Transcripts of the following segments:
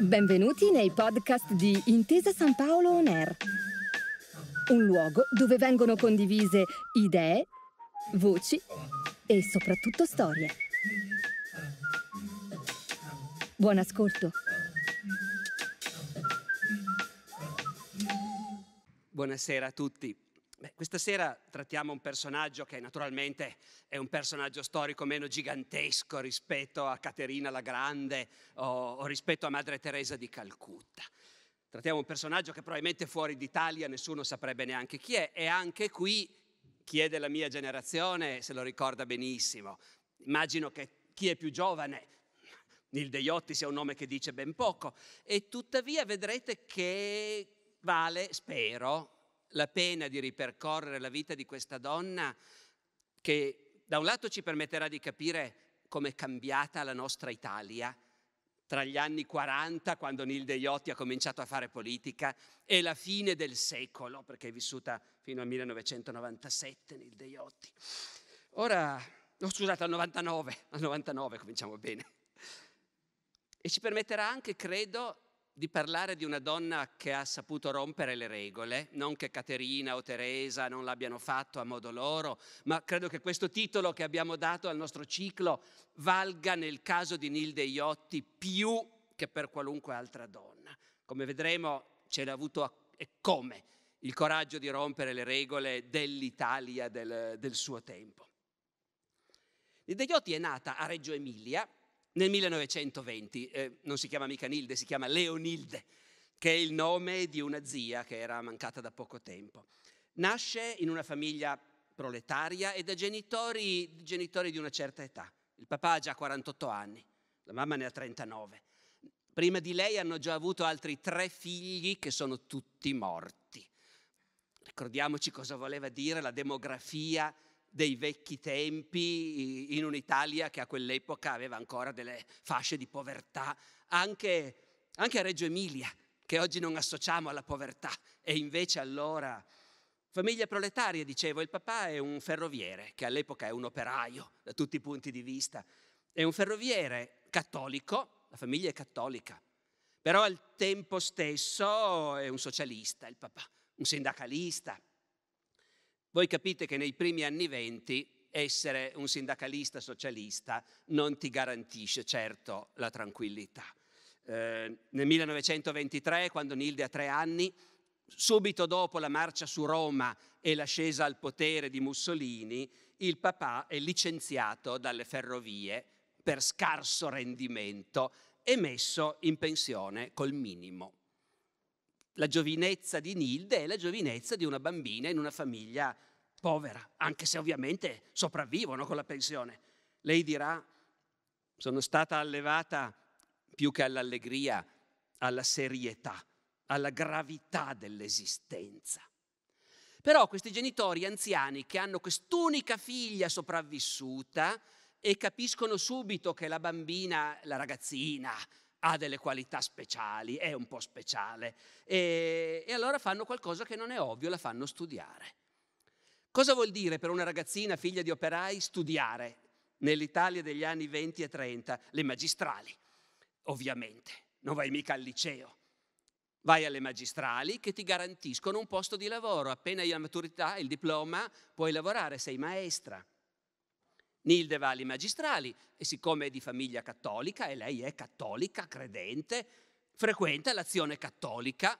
Benvenuti nei podcast di Intesa San Paolo On Air, un luogo dove vengono condivise idee, voci e soprattutto storie. Buon ascolto. Buonasera a tutti. Beh, questa sera trattiamo un personaggio che naturalmente è un personaggio storico meno gigantesco rispetto a Caterina la Grande o, o rispetto a Madre Teresa di Calcutta. Trattiamo un personaggio che probabilmente fuori d'Italia nessuno saprebbe neanche chi è e anche qui chi è della mia generazione se lo ricorda benissimo. Immagino che chi è più giovane Nil Deiotti sia un nome che dice ben poco, e tuttavia vedrete che vale, spero, la pena di ripercorrere la vita di questa donna che da un lato ci permetterà di capire come è cambiata la nostra Italia tra gli anni 40, quando Nil De Jotti ha cominciato a fare politica, e la fine del secolo, perché è vissuta fino al 1997 Nil Deiotti. Ora, oh, scusate, al 99, al 99 cominciamo bene. E ci permetterà anche, credo, di parlare di una donna che ha saputo rompere le regole, non che Caterina o Teresa non l'abbiano fatto a modo loro, ma credo che questo titolo che abbiamo dato al nostro ciclo valga nel caso di Nilde Iotti più che per qualunque altra donna. Come vedremo ce l'ha avuto a, e come il coraggio di rompere le regole dell'Italia del, del suo tempo. Nilde Iotti è nata a Reggio Emilia nel 1920, eh, non si chiama mica Nilde, si chiama Leonilde, che è il nome di una zia che era mancata da poco tempo. Nasce in una famiglia proletaria e da genitori, genitori di una certa età. Il papà ha già 48 anni, la mamma ne ha 39. Prima di lei hanno già avuto altri tre figli che sono tutti morti. Ricordiamoci cosa voleva dire la demografia dei vecchi tempi in un'Italia che a quell'epoca aveva ancora delle fasce di povertà, anche, anche a Reggio Emilia, che oggi non associamo alla povertà, e invece allora... Famiglia proletaria, dicevo, il papà è un ferroviere, che all'epoca è un operaio da tutti i punti di vista, è un ferroviere cattolico, la famiglia è cattolica, però al tempo stesso è un socialista il papà, un sindacalista, voi capite che nei primi anni venti essere un sindacalista socialista non ti garantisce certo la tranquillità. Eh, nel 1923, quando Nilde ha tre anni, subito dopo la marcia su Roma e l'ascesa al potere di Mussolini, il papà è licenziato dalle ferrovie per scarso rendimento e messo in pensione col minimo. La giovinezza di Nilde è la giovinezza di una bambina in una famiglia povera, anche se ovviamente sopravvivono con la pensione. Lei dirà, sono stata allevata più che all'allegria, alla serietà, alla gravità dell'esistenza. Però questi genitori anziani che hanno quest'unica figlia sopravvissuta e capiscono subito che la bambina, la ragazzina, ha delle qualità speciali, è un po' speciale. E, e allora fanno qualcosa che non è ovvio, la fanno studiare. Cosa vuol dire per una ragazzina figlia di operai studiare nell'Italia degli anni 20 e 30? Le magistrali, ovviamente. Non vai mica al liceo. Vai alle magistrali che ti garantiscono un posto di lavoro. Appena hai la maturità, il diploma, puoi lavorare, sei maestra. Nilde va alle magistrali e siccome è di famiglia cattolica e lei è cattolica, credente, frequenta l'azione cattolica,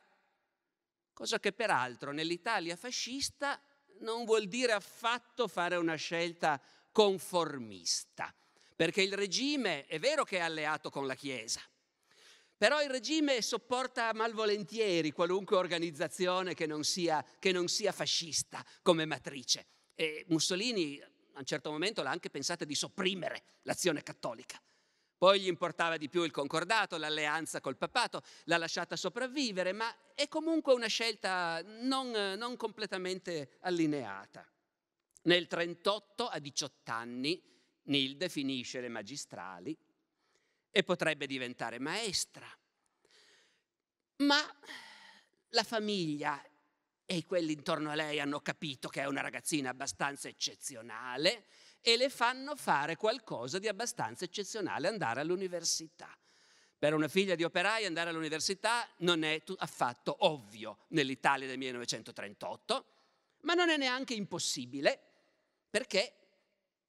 cosa che peraltro nell'Italia fascista non vuol dire affatto fare una scelta conformista, perché il regime è vero che è alleato con la Chiesa, però il regime sopporta malvolentieri qualunque organizzazione che non sia, che non sia fascista come matrice. E Mussolini a un certo momento l'ha anche pensata di sopprimere l'azione cattolica. Poi gli importava di più il concordato, l'alleanza col papato, l'ha lasciata sopravvivere, ma è comunque una scelta non, non completamente allineata. Nel 38, a 18 anni, Nilde finisce le magistrali e potrebbe diventare maestra. Ma la famiglia e quelli intorno a lei hanno capito che è una ragazzina abbastanza eccezionale e le fanno fare qualcosa di abbastanza eccezionale, andare all'università. Per una figlia di operai andare all'università non è affatto ovvio nell'Italia del 1938, ma non è neanche impossibile, perché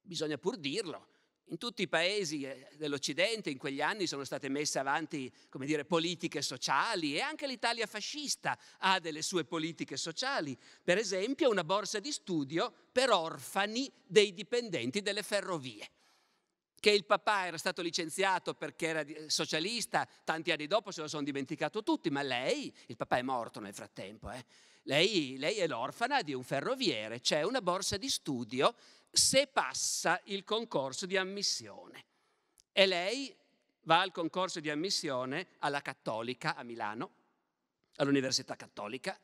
bisogna pur dirlo, in tutti i paesi eh, dell'Occidente in quegli anni sono state messe avanti, come dire, politiche sociali e anche l'Italia fascista ha delle sue politiche sociali. Per esempio una borsa di studio per orfani dei dipendenti delle ferrovie che il papà era stato licenziato perché era eh, socialista, tanti anni dopo se lo sono dimenticato tutti, ma lei, il papà è morto nel frattempo, eh, lei, lei è l'orfana di un ferroviere, c'è una borsa di studio se passa il concorso di ammissione. E lei va al concorso di ammissione alla Cattolica a Milano, all'Università Cattolica,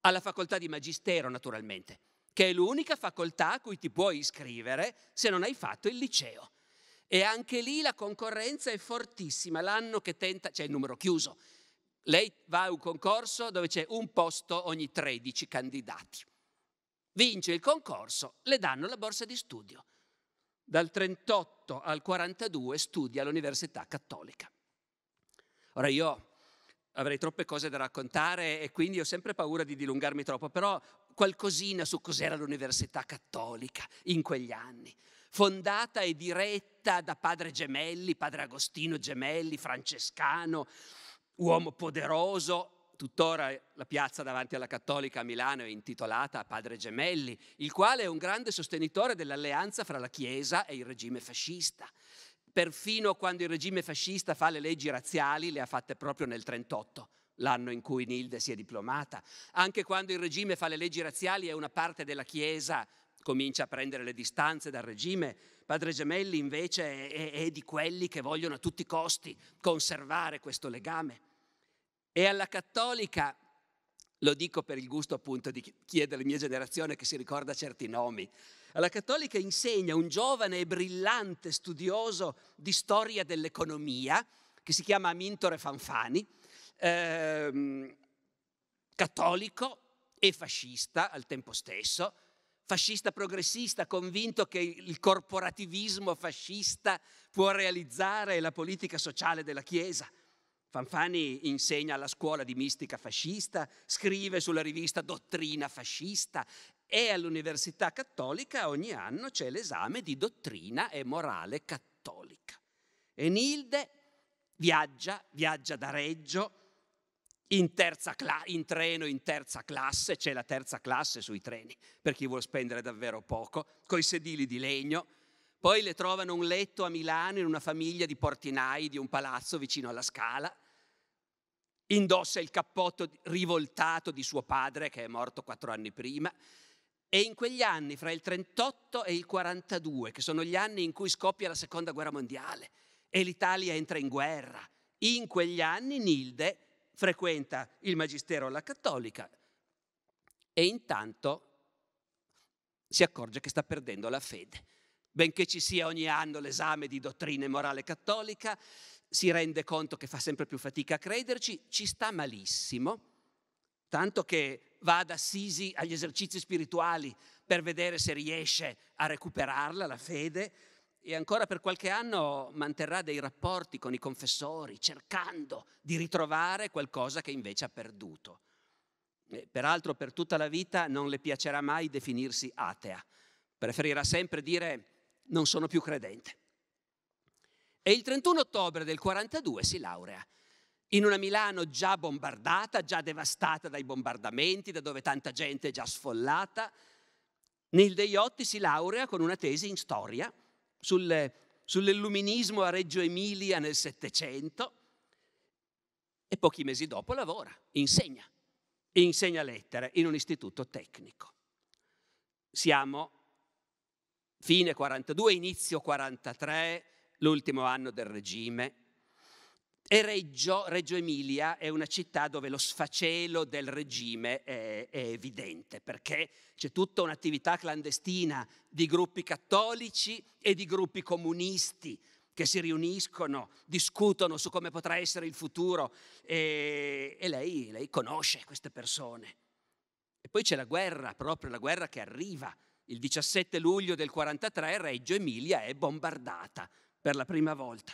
alla facoltà di Magistero naturalmente, che è l'unica facoltà a cui ti puoi iscrivere se non hai fatto il liceo. E anche lì la concorrenza è fortissima, l'anno che tenta, c'è cioè il numero chiuso, lei va a un concorso dove c'è un posto ogni 13 candidati. Vince il concorso, le danno la borsa di studio. Dal 38 al 42 studia all'Università Cattolica. Ora io avrei troppe cose da raccontare e quindi ho sempre paura di dilungarmi troppo, però qualcosina su cos'era l'Università Cattolica in quegli anni fondata e diretta da padre Gemelli, padre Agostino Gemelli, francescano, uomo poderoso. Tuttora la piazza davanti alla Cattolica a Milano è intitolata a Padre Gemelli, il quale è un grande sostenitore dell'alleanza fra la Chiesa e il regime fascista. Perfino quando il regime fascista fa le leggi razziali, le ha fatte proprio nel 1938 l'anno in cui Nilde si è diplomata. Anche quando il regime fa le leggi razziali e una parte della Chiesa comincia a prendere le distanze dal regime, Padre Gemelli invece è, è, è di quelli che vogliono a tutti i costi conservare questo legame. E alla cattolica, lo dico per il gusto appunto di chi è della mia generazione che si ricorda certi nomi, alla cattolica insegna un giovane e brillante studioso di storia dell'economia, che si chiama Amintore Fanfani, ehm, cattolico e fascista al tempo stesso, fascista progressista, convinto che il corporativismo fascista può realizzare la politica sociale della Chiesa. Fanfani insegna alla scuola di mistica fascista, scrive sulla rivista Dottrina fascista e all'Università Cattolica ogni anno c'è l'esame di dottrina e morale cattolica. Enilde viaggia, viaggia da Reggio, in, cla- in, treno in terza classe, c'è la terza classe sui treni per chi vuole spendere davvero poco, coi sedili di legno, poi le trovano un letto a Milano in una famiglia di portinai di un palazzo vicino alla Scala. Indossa il cappotto rivoltato di suo padre, che è morto quattro anni prima, e in quegli anni, fra il 38 e il 42, che sono gli anni in cui scoppia la seconda guerra mondiale e l'Italia entra in guerra, in quegli anni Nilde frequenta il magistero alla cattolica e intanto si accorge che sta perdendo la fede benché ci sia ogni anno l'esame di dottrina e morale cattolica, si rende conto che fa sempre più fatica a crederci, ci sta malissimo, tanto che va ad Assisi agli esercizi spirituali per vedere se riesce a recuperarla la fede e ancora per qualche anno manterrà dei rapporti con i confessori cercando di ritrovare qualcosa che invece ha perduto. E eh, peraltro per tutta la vita non le piacerà mai definirsi atea, preferirà sempre dire non sono più credente. E il 31 ottobre del 42 si laurea in una Milano già bombardata, già devastata dai bombardamenti, da dove tanta gente è già sfollata. Nil Deiotti si laurea con una tesi in storia sul, sull'illuminismo a Reggio Emilia nel Settecento e pochi mesi dopo lavora, insegna, insegna lettere in un istituto tecnico. Siamo fine 42, inizio 43, l'ultimo anno del regime. E Reggio, Reggio, Emilia è una città dove lo sfacelo del regime è, è evidente, perché c'è tutta un'attività clandestina di gruppi cattolici e di gruppi comunisti che si riuniscono, discutono su come potrà essere il futuro e, e lei, lei conosce queste persone. E poi c'è la guerra, proprio la guerra che arriva il 17 luglio del 43 Reggio Emilia è bombardata per la prima volta.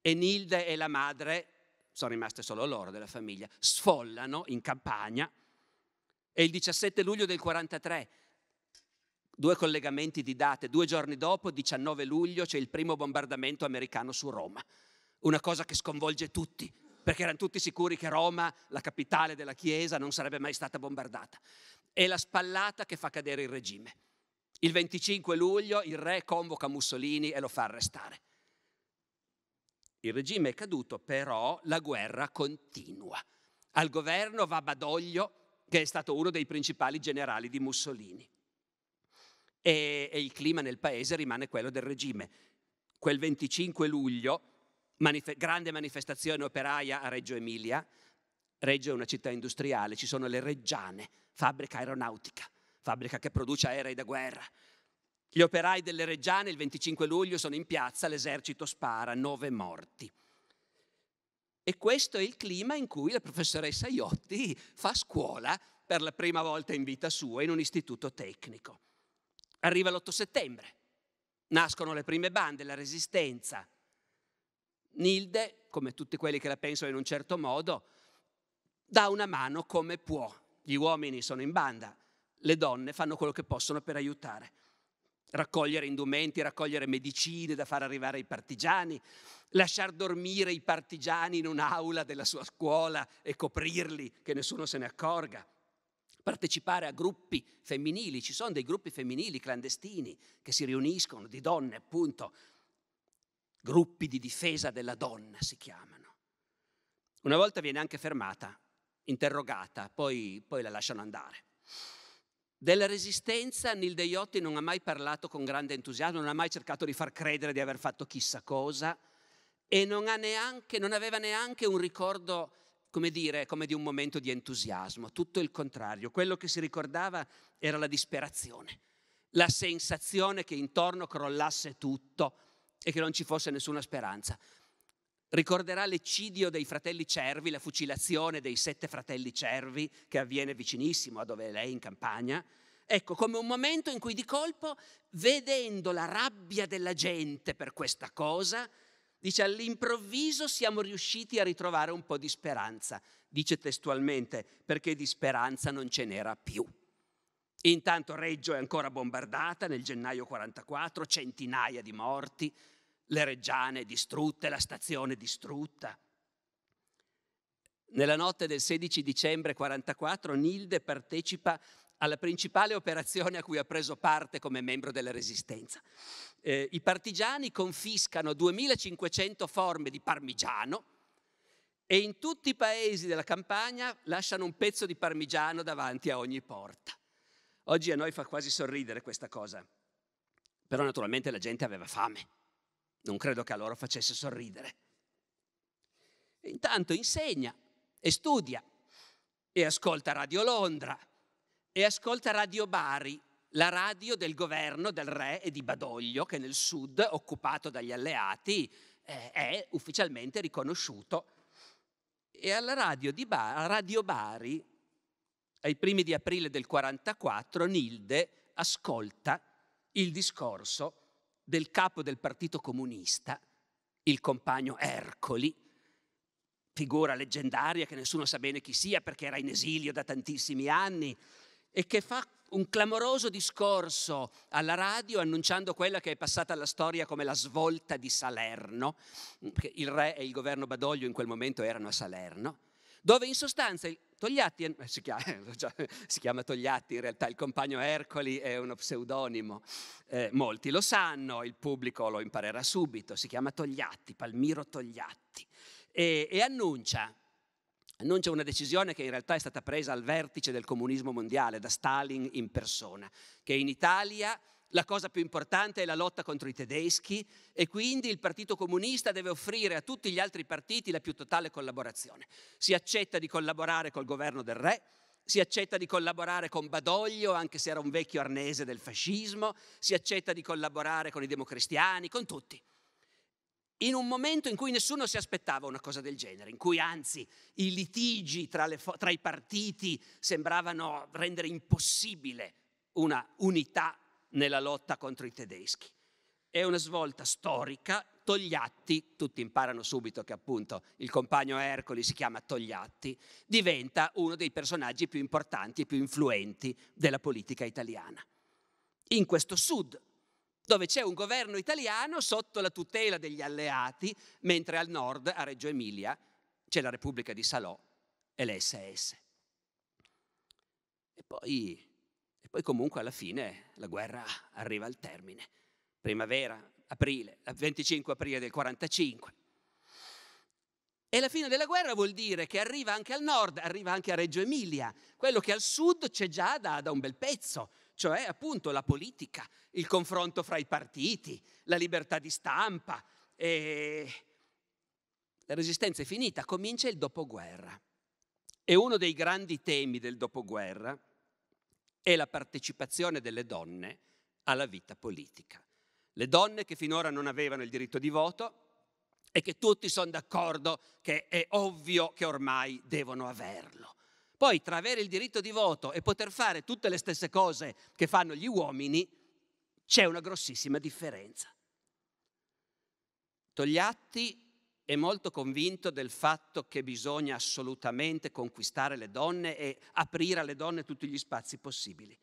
Enilde e la madre, sono rimaste solo loro della famiglia, sfollano in campagna e il 17 luglio del 43 due collegamenti di date, due giorni dopo, 19 luglio, c'è il primo bombardamento americano su Roma. Una cosa che sconvolge tutti, perché erano tutti sicuri che Roma, la capitale della Chiesa, non sarebbe mai stata bombardata. È la spallata che fa cadere il regime. Il 25 luglio il re convoca Mussolini e lo fa arrestare. Il regime è caduto, però la guerra continua. Al governo va Badoglio, che è stato uno dei principali generali di Mussolini. E, e il clima nel paese rimane quello del regime. Quel 25 luglio, manife- grande manifestazione operaia a Reggio Emilia. Reggio è una città industriale, ci sono le reggiane, fabbrica aeronautica fabbrica che produce aerei da guerra. Gli operai delle Reggiane il 25 luglio sono in piazza, l'esercito spara, nove morti. E questo è il clima in cui la professoressa Iotti fa scuola per la prima volta in vita sua in un istituto tecnico. Arriva l'8 settembre, nascono le prime bande, la resistenza. Nilde, come tutti quelli che la pensano in un certo modo, dà una mano come può. Gli uomini sono in banda, le donne fanno quello che possono per aiutare. Raccogliere indumenti, raccogliere medicine da far arrivare ai partigiani, lasciar dormire i partigiani in un'aula della sua scuola e coprirli che nessuno se ne accorga. Partecipare a gruppi femminili, ci sono dei gruppi femminili clandestini che si riuniscono, di donne appunto, gruppi di difesa della donna si chiamano. Una volta viene anche fermata, interrogata, poi, poi la lasciano andare. Della resistenza Nil Deiotti non ha mai parlato con grande entusiasmo, non ha mai cercato di far credere di aver fatto chissà cosa e non, neanche, non aveva neanche un ricordo, come dire, come di un momento di entusiasmo, tutto il contrario. Quello che si ricordava era la disperazione, la sensazione che intorno crollasse tutto e che non ci fosse nessuna speranza ricorderà l'eccidio dei fratelli Cervi, la fucilazione dei sette fratelli Cervi che avviene vicinissimo a dove lei in campagna. Ecco, come un momento in cui di colpo, vedendo la rabbia della gente per questa cosa, dice all'improvviso siamo riusciti a ritrovare un po' di speranza. Dice testualmente, perché di speranza non ce n'era più. Intanto Reggio è ancora bombardata nel gennaio 44, centinaia di morti, le reggiane distrutte, la stazione distrutta. Nella notte del 16 dicembre 1944 Nilde partecipa alla principale operazione a cui ha preso parte come membro della Resistenza. Eh, I partigiani confiscano 2500 forme di parmigiano e in tutti i paesi della campagna lasciano un pezzo di parmigiano davanti a ogni porta. Oggi a noi fa quasi sorridere questa cosa, però naturalmente la gente aveva fame. Non credo che a loro facesse sorridere. E intanto insegna e studia e ascolta Radio Londra e ascolta Radio Bari, la radio del governo del re e di Badoglio che nel sud, occupato dagli alleati, eh, è ufficialmente riconosciuto. E alla radio, ba- radio Bari, ai primi di aprile del 1944, Nilde ascolta il discorso del capo del Partito Comunista, il compagno Ercoli, figura leggendaria che nessuno sa bene chi sia perché era in esilio da tantissimi anni e che fa un clamoroso discorso alla radio annunciando quella che è passata alla storia come la svolta di Salerno, perché il re e il governo Badoglio in quel momento erano a Salerno dove in sostanza Togliatti, eh, si chiama, cioè, si chiama, Togliatti in realtà, il compagno Ercoli è uno pseudonimo, eh, molti lo sanno, il pubblico lo imparerà subito, si chiama Togliatti, Palmiro Togliatti, e, e annuncia, annuncia una decisione che in realtà è stata presa al vertice del comunismo mondiale, da Stalin in persona, che in Italia la cosa più importante è la lotta contro i tedeschi e quindi il Partito Comunista deve offrire a tutti gli altri partiti la più totale collaborazione. Si accetta di collaborare col governo del re, si accetta di collaborare con Badoglio, anche se era un vecchio arnese del fascismo, si accetta di collaborare con i democristiani, con tutti. In un momento in cui nessuno si aspettava una cosa del genere, in cui anzi i litigi tra, fo- tra i partiti sembravano rendere impossibile una unità nella lotta contro i tedeschi. È una svolta storica. Togliatti, tutti imparano subito che appunto il compagno Ercoli si chiama Togliatti, diventa uno dei personaggi più importanti e più influenti della politica italiana. In questo sud, dove c'è un governo italiano sotto la tutela degli alleati, mentre al nord, a Reggio Emilia, c'è la Repubblica di Salò e le SS. E poi poi comunque alla fine la guerra arriva al termine. Primavera, aprile, 25 aprile del 45. E la fine della guerra vuol dire che arriva anche al nord, arriva anche a Reggio Emilia, quello che al sud c'è già da, da un bel pezzo, cioè appunto la politica, il confronto fra i partiti, la libertà di stampa. E... La resistenza è finita, comincia il dopoguerra. E uno dei grandi temi del dopoguerra è la partecipazione delle donne alla vita politica. Le donne che finora non avevano il diritto di voto e che tutti sono d'accordo che è ovvio che ormai devono averlo. Poi tra avere il diritto di voto e poter fare tutte le stesse cose che fanno gli uomini c'è una grossissima differenza. Togliatti è molto convinto del fatto che bisogna assolutamente conquistare le donne e aprire alle donne tutti gli spazi possibili.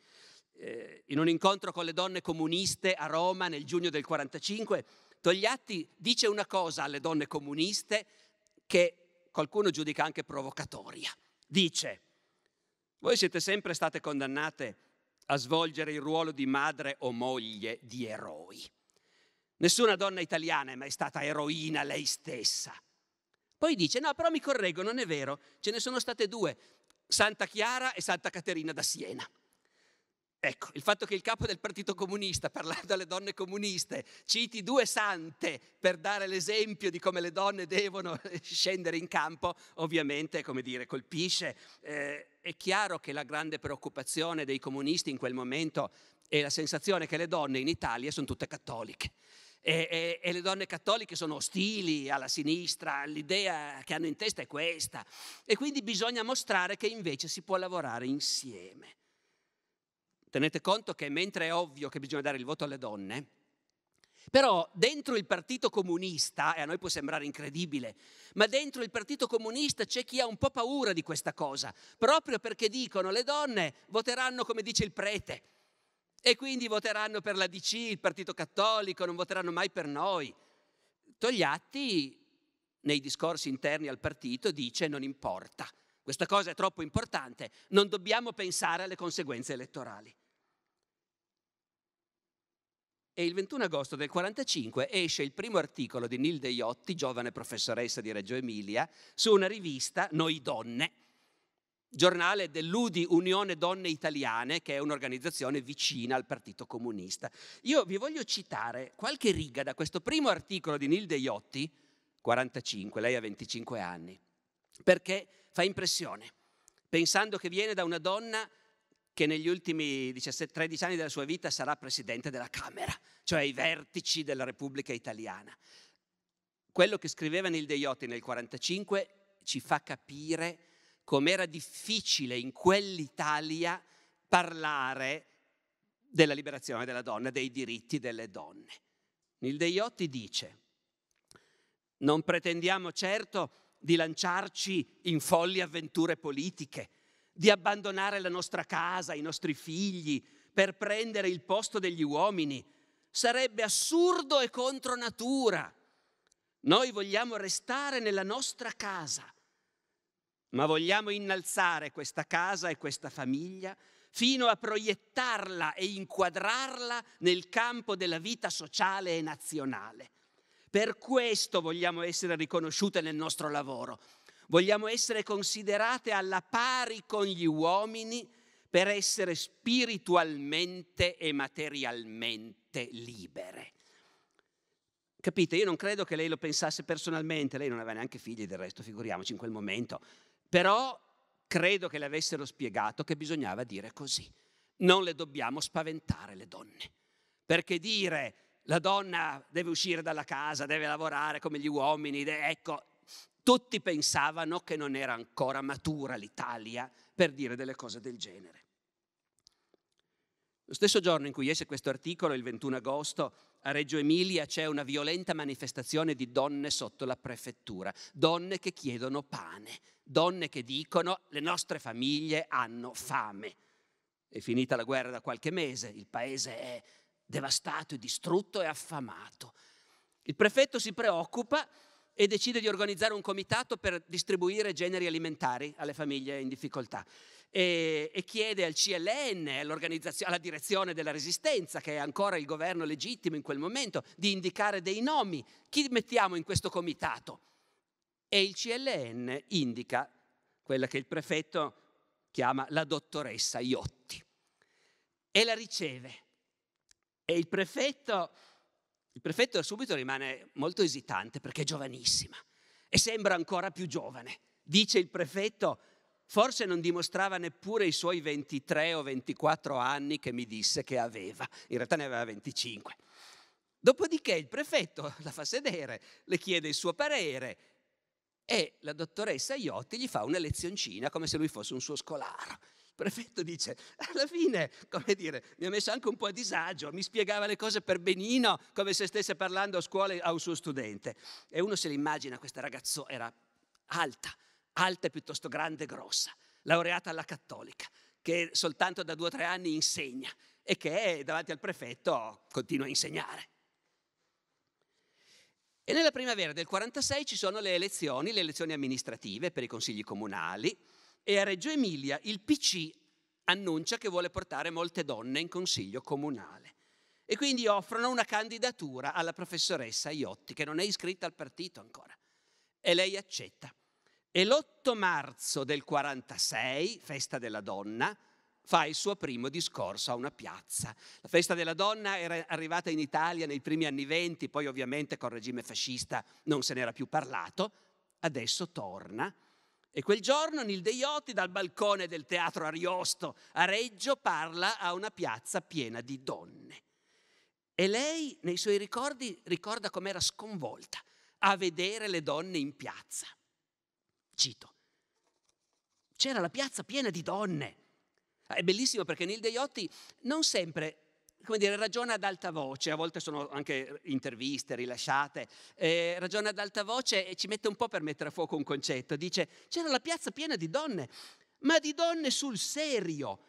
Eh, in un incontro con le donne comuniste a Roma nel giugno del 1945, Togliatti dice una cosa alle donne comuniste che qualcuno giudica anche provocatoria. Dice, voi siete sempre state condannate a svolgere il ruolo di madre o moglie di eroi. Nessuna donna italiana è mai stata eroina lei stessa. Poi dice, no, però mi correggo, non è vero, ce ne sono state due, Santa Chiara e Santa Caterina da Siena. Ecco, il fatto che il capo del Partito Comunista, parlando alle donne comuniste, citi due sante per dare l'esempio di come le donne devono scendere in campo, ovviamente, come dire, colpisce. Eh, è chiaro che la grande preoccupazione dei comunisti in quel momento è la sensazione che le donne in Italia sono tutte cattoliche. E, e, e, le donne cattoliche sono ostili alla sinistra, l'idea che hanno in testa è questa. E quindi bisogna mostrare che invece si può lavorare insieme. Tenete conto che mentre è ovvio che bisogna dare il voto alle donne, però dentro il Partito Comunista, e a noi può sembrare incredibile, ma dentro il Partito Comunista c'è chi ha un po' paura di questa cosa, proprio perché dicono le donne voteranno come dice il prete e quindi voteranno per la DC, il Partito Cattolico, non voteranno mai per noi. Togliatti nei discorsi interni al partito dice non importa, questa cosa è troppo importante, non dobbiamo pensare alle conseguenze elettorali. E il 21 agosto del 1945 esce il primo articolo di Nilde Iotti, giovane professoressa di Reggio Emilia, su una rivista Noi Donne, giornale dell'UDI Unione Donne Italiane, che è un'organizzazione vicina al Partito Comunista. Io vi voglio citare qualche riga da questo primo articolo di Nilde Iotti, 45, lei ha 25 anni, perché fa impressione, pensando che viene da una donna che negli ultimi 17, 13 anni della sua vita sarà presidente della Camera, cioè i vertici della Repubblica Italiana. Quello che scriveva Nilde Iotti nel 1945 ci fa capire com'era difficile in quell'Italia parlare della liberazione della donna, dei diritti delle donne. Nil Deiotti dice, non pretendiamo certo di lanciarci in folli avventure politiche, di abbandonare la nostra casa, i nostri figli, per prendere il posto degli uomini. Sarebbe assurdo e contro natura. Noi vogliamo restare nella nostra casa ma vogliamo innalzare questa casa e questa famiglia fino a proiettarla e inquadrarla nel campo della vita sociale e nazionale. Per questo vogliamo essere riconosciute nel nostro lavoro, vogliamo essere considerate alla pari con gli uomini per essere spiritualmente e materialmente libere. Capite, io non credo che lei lo pensasse personalmente, lei non aveva neanche figli del resto, figuriamoci in quel momento però credo che le avessero spiegato che bisognava dire così. Non le dobbiamo spaventare le donne, perché dire la donna deve uscire dalla casa, deve lavorare come gli uomini, ecco, tutti pensavano che non era ancora matura l'Italia per dire delle cose del genere. Lo stesso giorno in cui esce questo articolo, il 21 agosto, a Reggio Emilia c'è una violenta manifestazione di donne sotto la prefettura, donne che chiedono pane, donne che dicono le nostre famiglie hanno fame. È finita la guerra da qualche mese, il paese è devastato, è distrutto e affamato. Il prefetto si preoccupa e decide di organizzare un comitato per distribuire generi alimentari alle famiglie in difficoltà. E, e chiede al CLN, alla direzione della resistenza, che è ancora il governo legittimo in quel momento, di indicare dei nomi. Chi mettiamo in questo comitato? E il CLN indica quella che il prefetto chiama la dottoressa Iotti e la riceve. E il prefetto il prefetto subito rimane molto esitante perché è giovanissima e sembra ancora più giovane. Dice il prefetto, forse non dimostrava neppure i suoi 23 o 24 anni che mi disse che aveva, in realtà ne aveva 25. Dopodiché il prefetto la fa sedere, le chiede il suo parere e la dottoressa Iotti gli fa una lezioncina come se lui fosse un suo scolaro prefetto dice, alla fine, come dire, mi ha messo anche un po' a disagio, mi spiegava le cose per benino, come se stesse parlando a scuola a un suo studente. E uno se l'immagina, questa ragazzo era alta, alta e piuttosto grande e grossa, laureata alla cattolica, che soltanto da due o tre anni insegna e che davanti al prefetto continua a insegnare. E nella primavera del 46 ci sono le elezioni, le elezioni amministrative per i consigli comunali, e a Reggio Emilia il PC annuncia che vuole portare molte donne in consiglio comunale. E quindi offrono una candidatura alla professoressa Iotti, che non è iscritta al partito ancora. E lei accetta. E l'8 marzo del 46, festa della donna, fa il suo primo discorso a una piazza. La festa della donna era arrivata in Italia nei primi anni venti, poi ovviamente col regime fascista non se n'era più parlato, adesso torna e quel giorno Nil Deiotti dal balcone del teatro Ariosto a Reggio parla a una piazza piena di donne. E lei nei suoi ricordi ricorda com'era sconvolta a vedere le donne in piazza. Cito. C'era la piazza piena di donne. È bellissimo perché Nil Deiotti non sempre come dire, ragiona ad alta voce, a volte sono anche interviste rilasciate, eh, ragiona ad alta voce e ci mette un po' per mettere a fuoco un concetto. Dice, c'era la piazza piena di donne, ma di donne sul serio,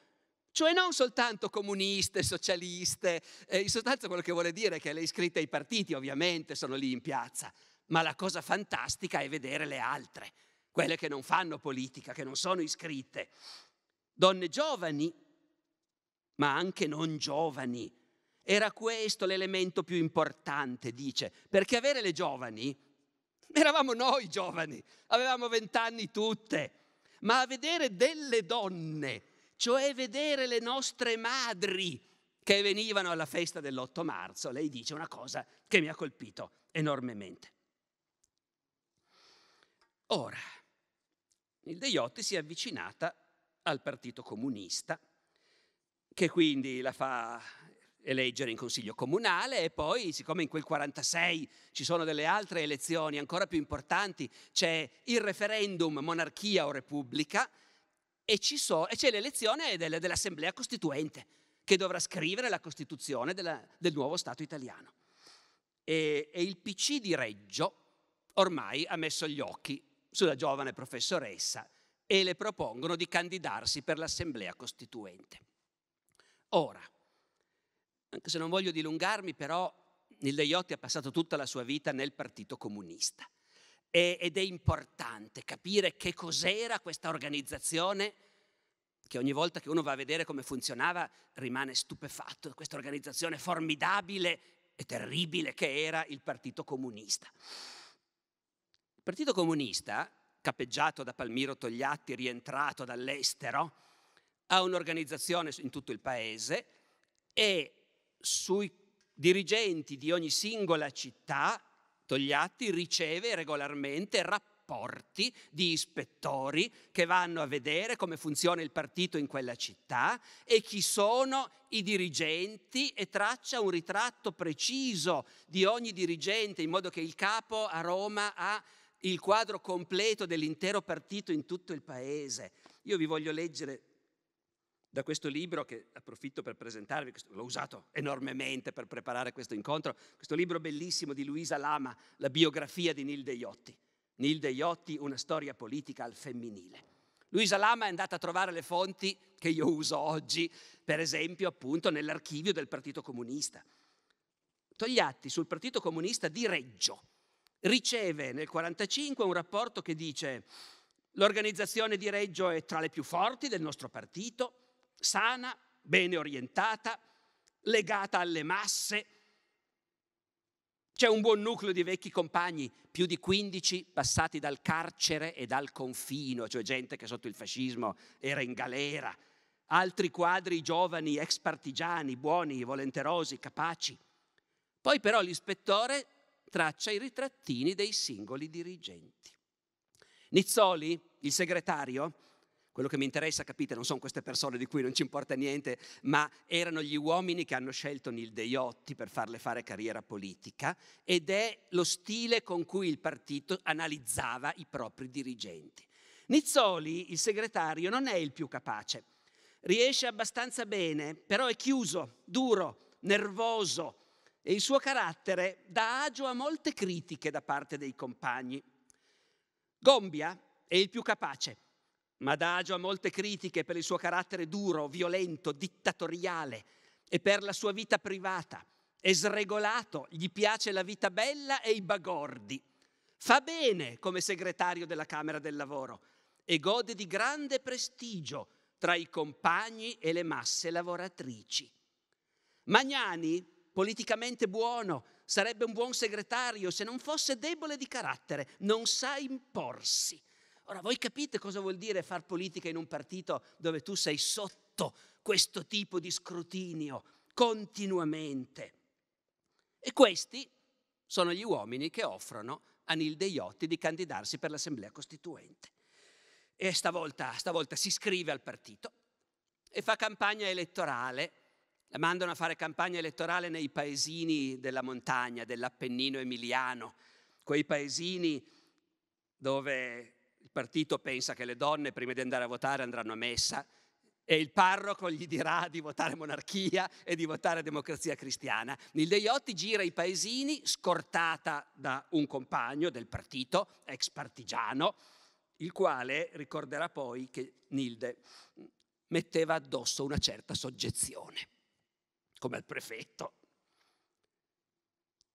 cioè non soltanto comuniste, socialiste, eh, in sostanza quello che vuole dire è che le iscritte ai partiti ovviamente sono lì in piazza, ma la cosa fantastica è vedere le altre, quelle che non fanno politica, che non sono iscritte. Donne giovani, ma anche non giovani. Era questo l'elemento più importante, dice, perché avere le giovani, eravamo noi giovani, avevamo vent'anni tutte, ma vedere delle donne, cioè vedere le nostre madri che venivano alla festa dell'8 marzo, lei dice una cosa che mi ha colpito enormemente. Ora, il Deiotti si è avvicinata al Partito Comunista che quindi la fa eleggere in consiglio comunale e poi, siccome in quel 46 ci sono delle altre elezioni ancora più importanti, c'è il referendum monarchia o repubblica e, so, e c'è l'elezione del, dell'assemblea costituente che dovrà scrivere la Costituzione della, del nuovo Stato italiano. E, e il PC di Reggio ormai ha messo gli occhi sulla giovane professoressa e le propongono di candidarsi per l'assemblea costituente. Ora, anche se non voglio dilungarmi, però il Leotti ha passato tutta la sua vita nel Partito Comunista e, ed è importante capire che cos'era questa organizzazione che ogni volta che uno va a vedere come funzionava rimane stupefatto, questa organizzazione formidabile e terribile che era il Partito Comunista. Il Partito Comunista, capeggiato da Palmiro Togliatti, rientrato dall'estero, ha un'organizzazione in tutto il paese e sui dirigenti di ogni singola città, Togliatti riceve regolarmente rapporti di ispettori che vanno a vedere come funziona il partito in quella città e chi sono i dirigenti e traccia un ritratto preciso di ogni dirigente in modo che il capo a Roma ha il quadro completo dell'intero partito in tutto il paese. Io vi voglio leggere da questo libro che approfitto per presentarvi, l'ho usato enormemente per preparare questo incontro, questo libro bellissimo di Luisa Lama, la biografia di Nil Deiotti. Nil Deiotti, una storia politica al femminile. Luisa Lama è andata a trovare le fonti che io uso oggi, per esempio appunto nell'archivio del Partito Comunista. Togliatti sul Partito Comunista di Reggio riceve nel 1945 un rapporto che dice l'organizzazione di Reggio è tra le più forti del nostro partito, sana, bene orientata, legata alle masse. C'è un buon nucleo di vecchi compagni, più di 15 passati dal carcere e dal confino, cioè gente che sotto il fascismo era in galera, altri quadri giovani, ex partigiani, buoni, volenterosi, capaci. Poi però l'ispettore traccia i ritrattini dei singoli dirigenti. Nizzoli, il segretario, quello che mi interessa, capite, non sono queste persone di cui non ci importa niente, ma erano gli uomini che hanno scelto Nil Deiotti per farle fare carriera politica ed è lo stile con cui il partito analizzava i propri dirigenti. Nizzoli, il segretario, non è il più capace. Riesce abbastanza bene, però è chiuso, duro, nervoso e il suo carattere dà agio a molte critiche da parte dei compagni. Gombia è il più capace ma Madagio a molte critiche per il suo carattere duro, violento, dittatoriale e per la sua vita privata. È sregolato, gli piace la vita bella e i bagordi. Fa bene come segretario della Camera del Lavoro e gode di grande prestigio tra i compagni e le masse lavoratrici. Magnani, politicamente buono, sarebbe un buon segretario se non fosse debole di carattere, non sa imporsi Ora voi capite cosa vuol dire far politica in un partito dove tu sei sotto questo tipo di scrutinio continuamente. E questi sono gli uomini che offrono a Nilde Iotti di candidarsi per l'Assemblea Costituente. E stavolta, stavolta si iscrive al partito e fa campagna elettorale la mandano a fare campagna elettorale nei paesini della montagna, dell'Appennino emiliano, quei paesini dove il partito pensa che le donne prima di andare a votare andranno a messa e il parroco gli dirà di votare monarchia e di votare democrazia cristiana. Nildeiotti gira i paesini scortata da un compagno del partito, ex partigiano, il quale ricorderà poi che Nilde metteva addosso una certa soggezione, come al prefetto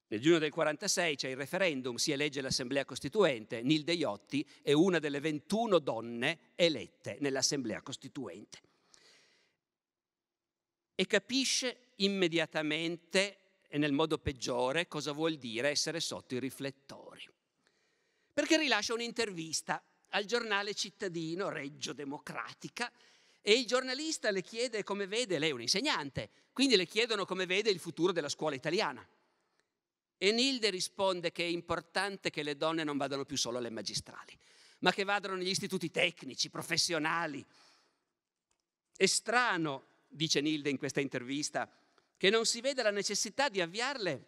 nel giugno del 1946 c'è il referendum, si elegge l'Assemblea Costituente, Nil De Jotti è una delle 21 donne elette nell'Assemblea Costituente. E capisce immediatamente e nel modo peggiore cosa vuol dire essere sotto i riflettori. Perché rilascia un'intervista al giornale cittadino Reggio Democratica e il giornalista le chiede come vede, lei è un insegnante, quindi le chiedono come vede il futuro della scuola italiana. E Nilde risponde che è importante che le donne non vadano più solo alle magistrali, ma che vadano negli istituti tecnici, professionali. È strano, dice Nilde in questa intervista, che non si veda la necessità di avviarle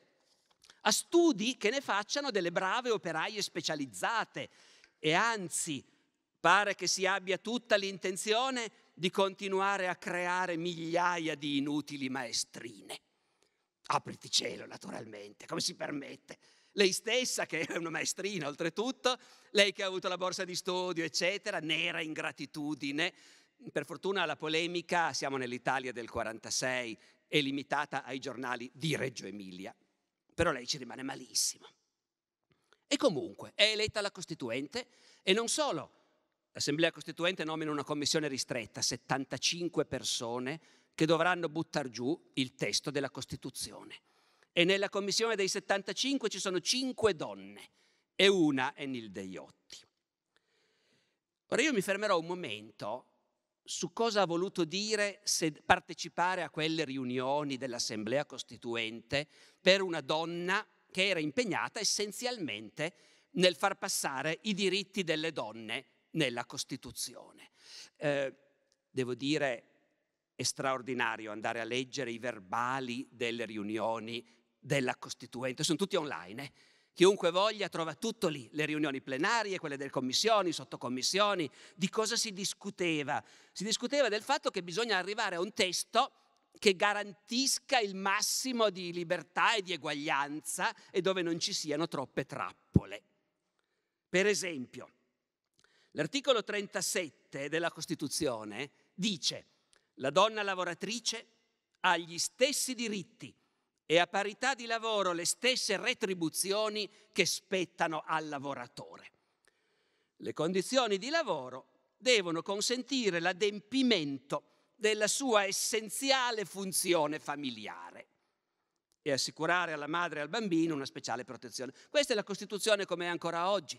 a studi che ne facciano delle brave operaie specializzate e anzi pare che si abbia tutta l'intenzione di continuare a creare migliaia di inutili maestrine. Apriti cielo, naturalmente, come si permette? Lei stessa, che è una maestrina oltretutto, lei che ha avuto la borsa di studio, eccetera, nera ingratitudine. Per fortuna la polemica, siamo nell'Italia del 46, è limitata ai giornali di Reggio Emilia, però lei ci rimane malissimo. E comunque è eletta la Costituente e non solo. L'Assemblea Costituente nomina una commissione ristretta, 75 persone che dovranno buttare giù il testo della Costituzione. E nella commissione dei 75 ci sono cinque donne e una è Nilde Iotti. Ora io mi fermerò un momento su cosa ha voluto dire partecipare a quelle riunioni dell'Assemblea Costituente per una donna che era impegnata essenzialmente nel far passare i diritti delle donne nella Costituzione. Eh, devo dire è straordinario andare a leggere i verbali delle riunioni della Costituente, sono tutti online. Eh? Chiunque voglia trova tutto lì, le riunioni plenarie, quelle delle commissioni, sottocommissioni, di cosa si discuteva? Si discuteva del fatto che bisogna arrivare a un testo che garantisca il massimo di libertà e di eguaglianza e dove non ci siano troppe trappole. Per esempio, l'articolo 37 della Costituzione dice la donna lavoratrice ha gli stessi diritti e a parità di lavoro le stesse retribuzioni che spettano al lavoratore. Le condizioni di lavoro devono consentire l'adempimento della sua essenziale funzione familiare e assicurare alla madre e al bambino una speciale protezione. Questa è la Costituzione come è ancora oggi.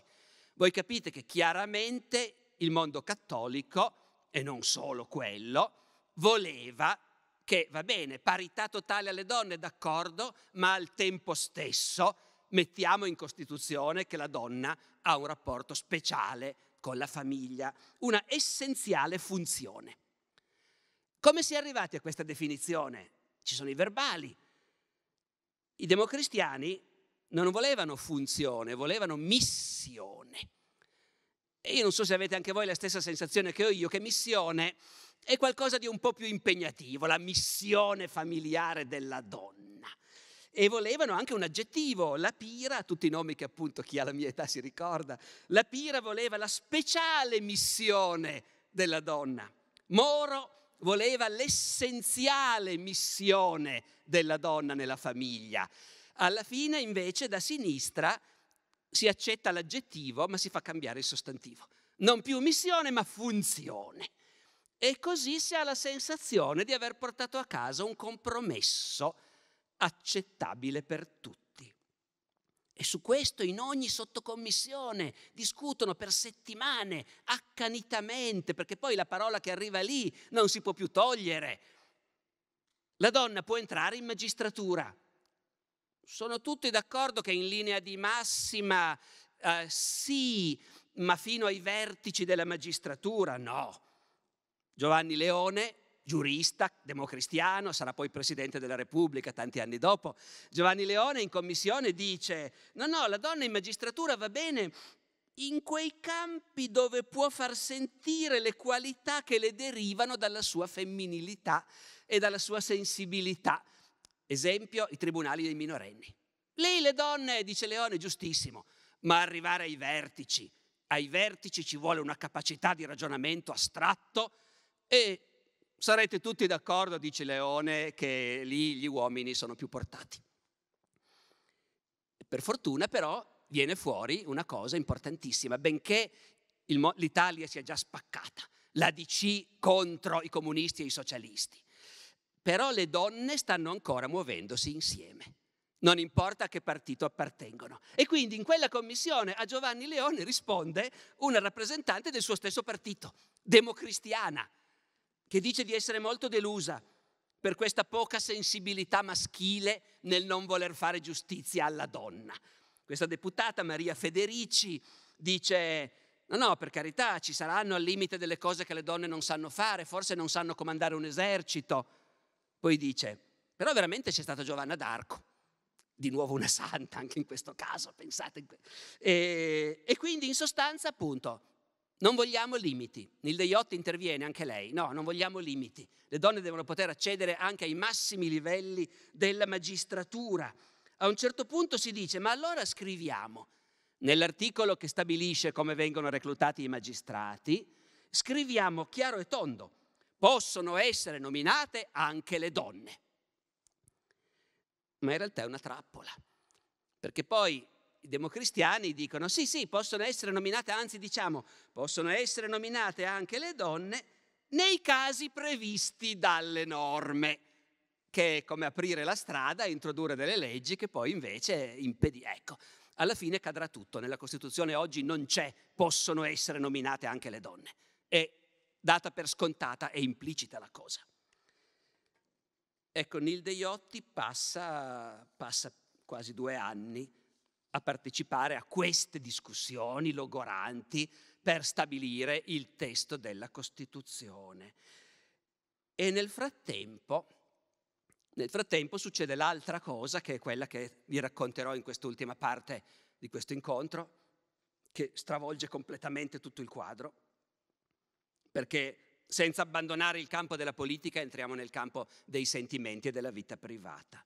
Voi capite che chiaramente il mondo cattolico, e non solo quello, voleva che, va bene, parità totale alle donne, d'accordo, ma al tempo stesso mettiamo in Costituzione che la donna ha un rapporto speciale con la famiglia, una essenziale funzione. Come si è arrivati a questa definizione? Ci sono i verbali. I democristiani non volevano funzione, volevano missione. E io non so se avete anche voi la stessa sensazione che ho io, che missione è qualcosa di un po' più impegnativo, la missione familiare della donna. E volevano anche un aggettivo, la Pira, tutti i nomi che appunto chi ha la mia età si ricorda, la Pira voleva la speciale missione della donna. Moro voleva l'essenziale missione della donna nella famiglia. Alla fine invece da sinistra si accetta l'aggettivo ma si fa cambiare il sostantivo. Non più missione ma funzione. E così si ha la sensazione di aver portato a casa un compromesso accettabile per tutti. E su questo in ogni sottocommissione discutono per settimane accanitamente, perché poi la parola che arriva lì non si può più togliere. La donna può entrare in magistratura. Sono tutti d'accordo che in linea di massima eh, sì, ma fino ai vertici della magistratura no. Giovanni Leone, giurista, democristiano, sarà poi Presidente della Repubblica tanti anni dopo. Giovanni Leone in commissione dice, no, no, la donna in magistratura va bene in quei campi dove può far sentire le qualità che le derivano dalla sua femminilità e dalla sua sensibilità. Esempio, i tribunali dei minorenni. Lì le donne, dice Leone, giustissimo, ma arrivare ai vertici, ai vertici ci vuole una capacità di ragionamento astratto e sarete tutti d'accordo, dice Leone, che lì gli uomini sono più portati. Per fortuna però viene fuori una cosa importantissima, benché il, l'Italia sia già spaccata, la DC contro i comunisti e i socialisti, però le donne stanno ancora muovendosi insieme non importa a che partito appartengono. E quindi in quella commissione a Giovanni Leone risponde una rappresentante del suo stesso partito, democristiana, che dice di essere molto delusa per questa poca sensibilità maschile nel non voler fare giustizia alla donna. Questa deputata Maria Federici dice No, no, per carità, ci saranno al limite delle cose che le donne non sanno fare, forse non sanno comandare un esercito. Poi dice, però veramente c'è stata Giovanna d'Arco, di nuovo una santa anche in questo caso, pensate. E, e quindi in sostanza appunto non vogliamo limiti. Nilde Iotti interviene anche lei. No, non vogliamo limiti. Le donne devono poter accedere anche ai massimi livelli della magistratura. A un certo punto si dice, ma allora scriviamo nell'articolo che stabilisce come vengono reclutati i magistrati, scriviamo chiaro e tondo, possono essere nominate anche le donne. Ma in realtà è una trappola, perché poi i democristiani dicono sì, sì, possono essere nominate, anzi diciamo, possono essere nominate anche le donne nei casi previsti dalle norme, che è come aprire la strada e introdurre delle leggi che poi invece impedì. Ecco, alla fine cadrà tutto, nella Costituzione oggi non c'è, possono essere nominate anche le donne. È data per scontata, è implicita la cosa. Ecco, Nil Deiotti passa, passa quasi due anni a partecipare a queste discussioni logoranti per stabilire il testo della Costituzione. E nel frattempo, nel frattempo succede l'altra cosa, che è quella che vi racconterò in quest'ultima parte di questo incontro, che stravolge completamente tutto il quadro, perché senza abbandonare il campo della politica entriamo nel campo dei sentimenti e della vita privata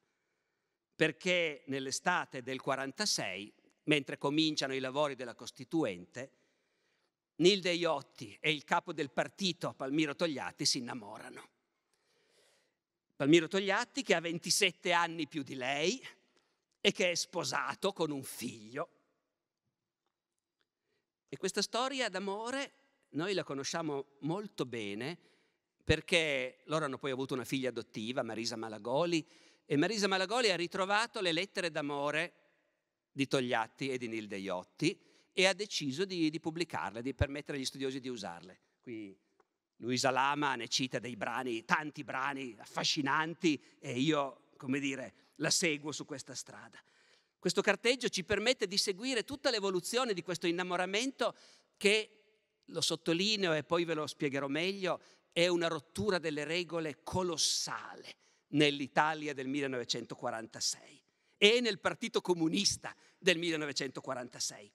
perché nell'estate del 46, mentre cominciano i lavori della Costituente, Nilde Iotti e il capo del partito Palmiro Togliatti si innamorano. Palmiro Togliatti che ha 27 anni più di lei e che è sposato con un figlio. E questa storia d'amore noi la conosciamo molto bene perché loro hanno poi avuto una figlia adottiva, Marisa Malagoli, e Marisa Malagoli ha ritrovato le lettere d'amore di Togliatti e di Nil Deiotti e ha deciso di, di pubblicarle, di permettere agli studiosi di usarle. Qui Luisa Lama ne cita dei brani, tanti brani affascinanti e io, come dire, la seguo su questa strada. Questo carteggio ci permette di seguire tutta l'evoluzione di questo innamoramento che, lo sottolineo e poi ve lo spiegherò meglio, è una rottura delle regole colossale nell'Italia del 1946 e nel Partito Comunista del 1946.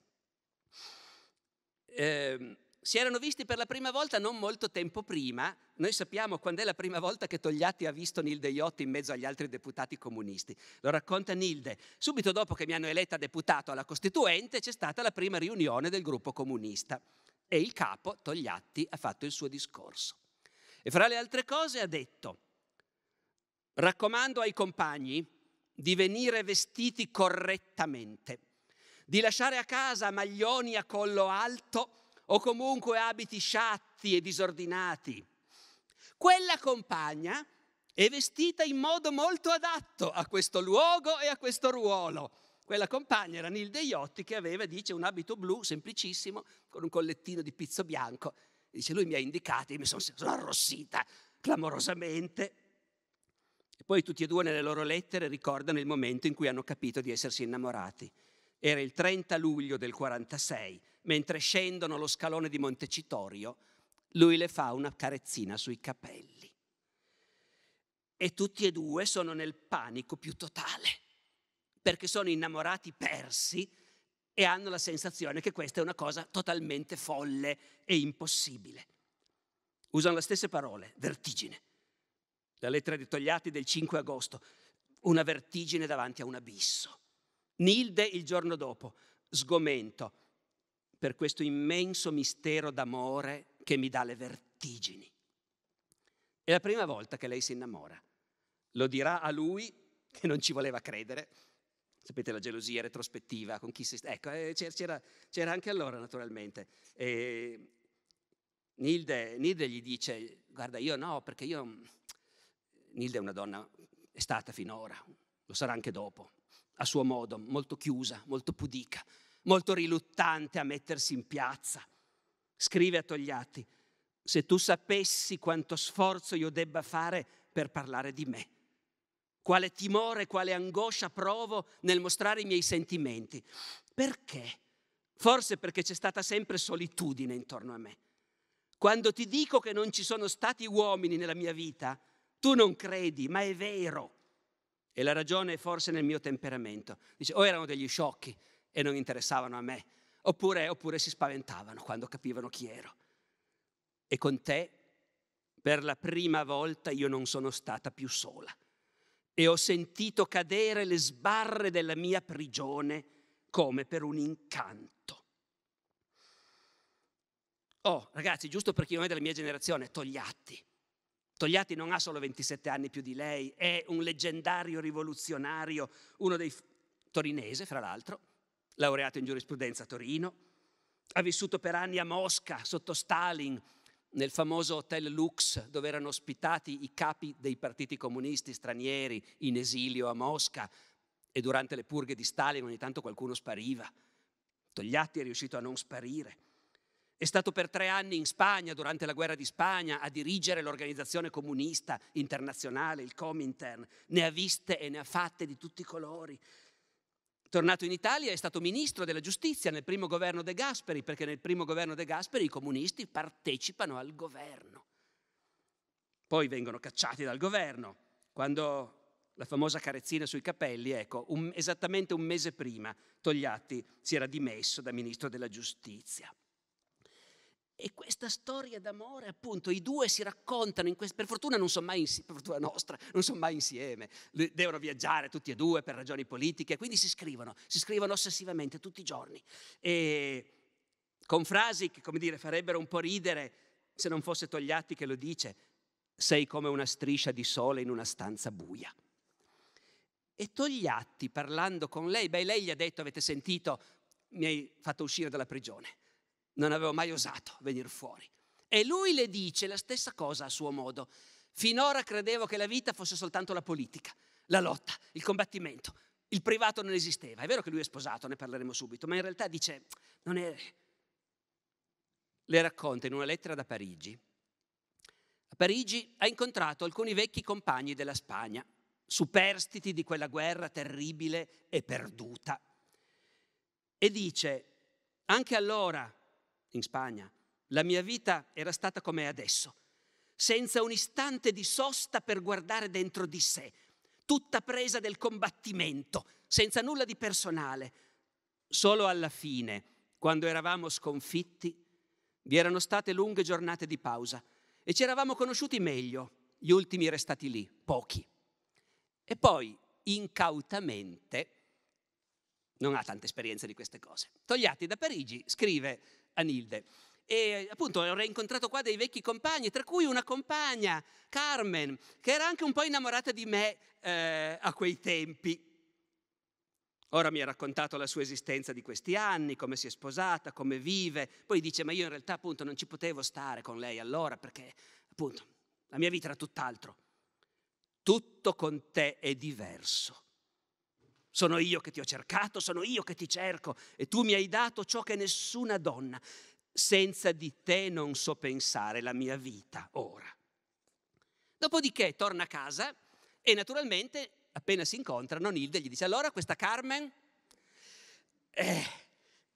Eh, si erano visti per la prima volta non molto tempo prima, noi sappiamo quando è la prima volta che Togliatti ha visto Nilde Iotti in mezzo agli altri deputati comunisti. Lo racconta Nilde, subito dopo che mi hanno eletta deputato alla Costituente c'è stata la prima riunione del gruppo comunista e il capo Togliatti ha fatto il suo discorso. E fra le altre cose ha detto, Raccomando ai compagni di venire vestiti correttamente, di lasciare a casa maglioni a collo alto o comunque abiti sciatti e disordinati. Quella compagna è vestita in modo molto adatto a questo luogo e a questo ruolo. Quella compagna era Nil Deiotti che aveva, dice, un abito blu semplicissimo con un collettino di pizzo bianco. Dice, lui mi ha indicato, io mi sono, sono arrossita clamorosamente e poi tutti e due nelle loro lettere ricordano il momento in cui hanno capito di essersi innamorati. Era il 30 luglio del 46, mentre scendono lo scalone di Montecitorio, lui le fa una carezzina sui capelli. E tutti e due sono nel panico più totale, perché sono innamorati persi e hanno la sensazione che questa è una cosa totalmente folle e impossibile. Usano le stesse parole, vertigine la lettera di Togliatti del 5 agosto, una vertigine davanti a un abisso. Nilde il giorno dopo, sgomento per questo immenso mistero d'amore che mi dà le vertigini. È la prima volta che lei si innamora. Lo dirà a lui che non ci voleva credere. Sapete la gelosia retrospettiva con chi si Ecco, eh, c'era, c'era, anche allora naturalmente. E Nilde, Nilde gli dice, guarda io no, perché io Nilda è una donna, è stata finora, lo sarà anche dopo, a suo modo, molto chiusa, molto pudica, molto riluttante a mettersi in piazza. Scrive a Togliatti, se tu sapessi quanto sforzo io debba fare per parlare di me, quale timore, quale angoscia provo nel mostrare i miei sentimenti. Perché? Forse perché c'è stata sempre solitudine intorno a me. Quando ti dico che non ci sono stati uomini nella mia vita, tu non credi, ma è vero. E la ragione è forse nel mio temperamento. Dice, o erano degli sciocchi e non interessavano a me, oppure, oppure si spaventavano quando capivano chi ero. E con te, per la prima volta, io non sono stata più sola. E ho sentito cadere le sbarre della mia prigione come per un incanto. Oh, ragazzi, giusto per chi non è della mia generazione, Togliatti. Togliatti non ha solo 27 anni più di lei, è un leggendario rivoluzionario, uno dei torinese, fra l'altro, laureato in giurisprudenza a Torino, ha vissuto per anni a Mosca sotto Stalin, nel famoso Hotel Lux dove erano ospitati i capi dei partiti comunisti stranieri in esilio a Mosca e durante le purghe di Stalin ogni tanto qualcuno spariva. Togliatti è riuscito a non sparire è stato per tre anni in Spagna, durante la guerra di Spagna, a dirigere l'organizzazione comunista internazionale, il Comintern. Ne ha viste e ne ha fatte di tutti i colori. Tornato in Italia è stato ministro della giustizia nel primo governo De Gasperi, perché nel primo governo De Gasperi i comunisti partecipano al governo. Poi vengono cacciati dal governo. Quando la famosa carezzina sui capelli, ecco, un, esattamente un mese prima Togliatti si era dimesso da ministro della giustizia. E questa storia d'amore, appunto, i due si raccontano, quest- per fortuna non sono mai insieme, per fortuna nostra, non sono mai insieme, devono viaggiare tutti e due per ragioni politiche, quindi si scrivono, si scrivono ossessivamente tutti i giorni, e con frasi che, come dire, farebbero un po' ridere se non fosse Togliatti che lo dice, sei come una striscia di sole in una stanza buia. E Togliatti, parlando con lei, beh, lei gli ha detto, avete sentito, mi hai fatto uscire dalla prigione non avevo mai osato venire fuori. E lui le dice la stessa cosa a suo modo. Finora credevo che la vita fosse soltanto la politica, la lotta, il combattimento. Il privato non esisteva. È vero che lui è sposato, ne parleremo subito, ma in realtà dice, non è... Le racconta in una lettera da Parigi. A Parigi ha incontrato alcuni vecchi compagni della Spagna, superstiti di quella guerra terribile e perduta. E dice, anche allora in Spagna, la mia vita era stata come è adesso, senza un istante di sosta per guardare dentro di sé, tutta presa del combattimento, senza nulla di personale. Solo alla fine, quando eravamo sconfitti, vi erano state lunghe giornate di pausa e ci eravamo conosciuti meglio, gli ultimi restati lì, pochi. E poi, incautamente, non ha tanta esperienza di queste cose. Togliatti da Parigi scrive Anilde. E appunto ho incontrato qua dei vecchi compagni, tra cui una compagna, Carmen, che era anche un po' innamorata di me eh, a quei tempi. Ora mi ha raccontato la sua esistenza di questi anni, come si è sposata, come vive. Poi dice, ma io in realtà appunto non ci potevo stare con lei allora perché appunto la mia vita era tutt'altro. Tutto con te è diverso. Sono io che ti ho cercato, sono io che ti cerco e tu mi hai dato ciò che nessuna donna. Senza di te non so pensare la mia vita ora. Dopodiché torna a casa e naturalmente appena si incontrano Nilde gli dice allora questa Carmen eh,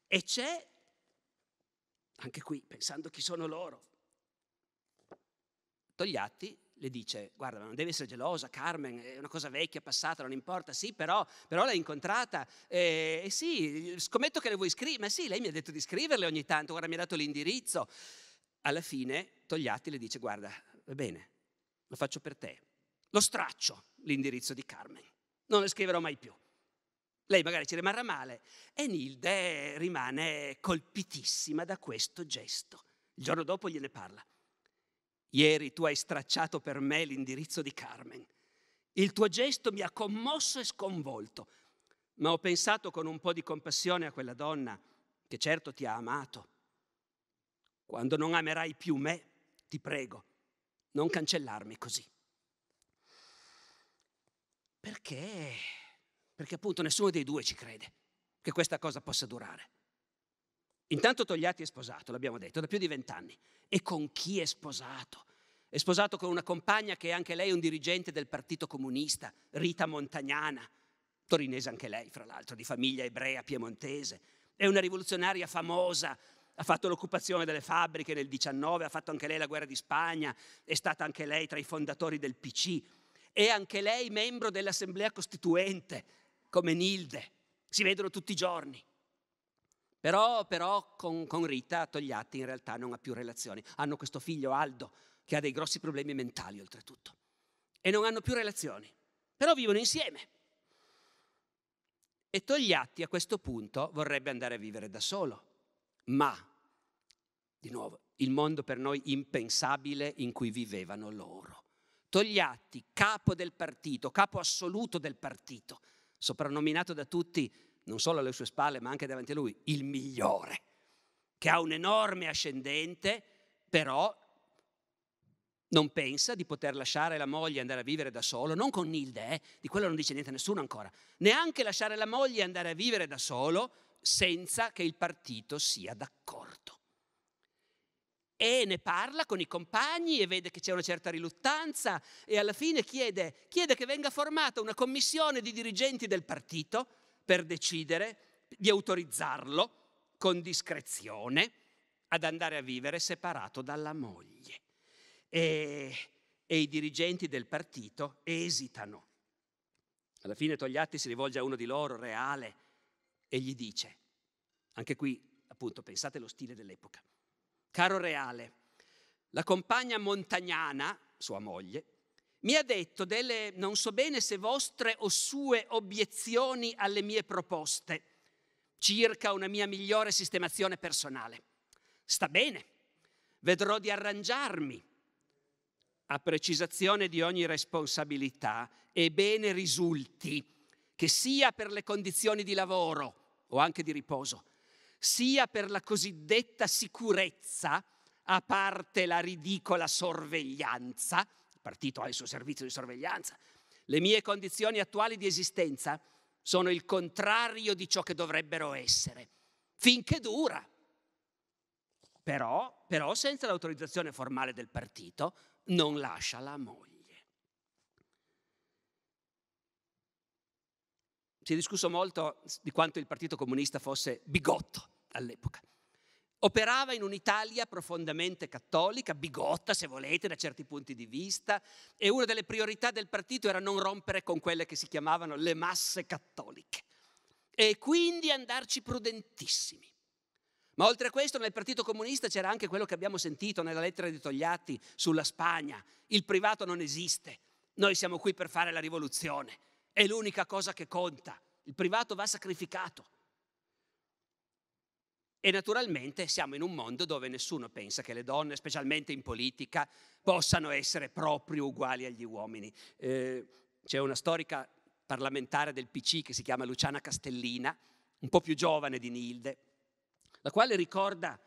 e c'è anche qui pensando chi sono loro. Togliatti le dice, guarda, ma non deve essere gelosa, Carmen, è una cosa vecchia, passata, non importa, sì, però, però l'hai incontrata, e, eh, e sì, scommetto che le vuoi scrivere, ma sì, lei mi ha detto di scriverle ogni tanto, guarda, mi ha dato l'indirizzo. Alla fine Togliatti le dice, guarda, va bene, lo faccio per te, lo straccio l'indirizzo di Carmen, non le scriverò mai più. Lei magari ci rimarrà male e Nilde rimane colpitissima da questo gesto. Il giorno dopo gliene parla. Ieri tu hai stracciato per me l'indirizzo di Carmen. Il tuo gesto mi ha commosso e sconvolto, ma ho pensato con un po' di compassione a quella donna che certo ti ha amato. Quando non amerai più me, ti prego, non cancellarmi così. Perché? Perché appunto nessuno dei due ci crede che questa cosa possa durare. Intanto Togliatti è sposato, l'abbiamo detto, da più di vent'anni e con chi è sposato. È sposato con una compagna che è anche lei un dirigente del Partito Comunista, Rita Montagnana, torinese anche lei, fra l'altro, di famiglia ebrea piemontese. È una rivoluzionaria famosa, ha fatto l'occupazione delle fabbriche nel 19, ha fatto anche lei la guerra di Spagna, è stata anche lei tra i fondatori del PC. È anche lei membro dell'Assemblea Costituente, come Nilde. Si vedono tutti i giorni. Però, però con, con, Rita Togliatti in realtà non ha più relazioni. Hanno questo figlio Aldo che ha dei grossi problemi mentali oltretutto. E non hanno più relazioni. Però vivono insieme. E Togliatti a questo punto vorrebbe andare a vivere da solo. Ma, di nuovo, il mondo per noi impensabile in cui vivevano loro. Togliatti, capo del partito, capo assoluto del partito, soprannominato da tutti non solo alle sue spalle, ma anche davanti a lui, il migliore, che ha un enorme ascendente, però non pensa di poter lasciare la moglie e andare a vivere da solo, non con Nilde, eh, di quello non dice niente a nessuno ancora, neanche lasciare la moglie e andare a vivere da solo senza che il partito sia d'accordo. E ne parla con i compagni e vede che c'è una certa riluttanza e alla fine chiede, chiede che venga formata una commissione di dirigenti del partito per decidere di autorizzarlo con discrezione ad andare a vivere separato dalla moglie. E, e i dirigenti del partito esitano. Alla fine Togliatti si rivolge a uno di loro, reale, e gli dice, anche qui appunto pensate allo stile dell'epoca, caro reale, la compagna montagnana, sua moglie, mi ha detto delle, non so bene se vostre o sue obiezioni alle mie proposte circa una mia migliore sistemazione personale. Sta bene, vedrò di arrangiarmi. A precisazione di ogni responsabilità, e bene risulti, che sia per le condizioni di lavoro o anche di riposo, sia per la cosiddetta sicurezza, a parte la ridicola sorveglianza, partito ha il suo servizio di sorveglianza. Le mie condizioni attuali di esistenza sono il contrario di ciò che dovrebbero essere, finché dura. Però, però senza l'autorizzazione formale del partito non lascia la moglie. Si è discusso molto di quanto il Partito Comunista fosse bigotto all'epoca. Operava in un'Italia profondamente cattolica, bigotta se volete da certi punti di vista, e una delle priorità del partito era non rompere con quelle che si chiamavano le masse cattoliche. E quindi andarci prudentissimi. Ma oltre a questo nel Partito Comunista c'era anche quello che abbiamo sentito nella lettera di Togliatti sulla Spagna. Il privato non esiste, noi siamo qui per fare la rivoluzione, è l'unica cosa che conta, il privato va sacrificato. E naturalmente siamo in un mondo dove nessuno pensa che le donne, specialmente in politica, possano essere proprio uguali agli uomini. Eh, c'è una storica parlamentare del PC che si chiama Luciana Castellina, un po' più giovane di Nilde, la quale ricorda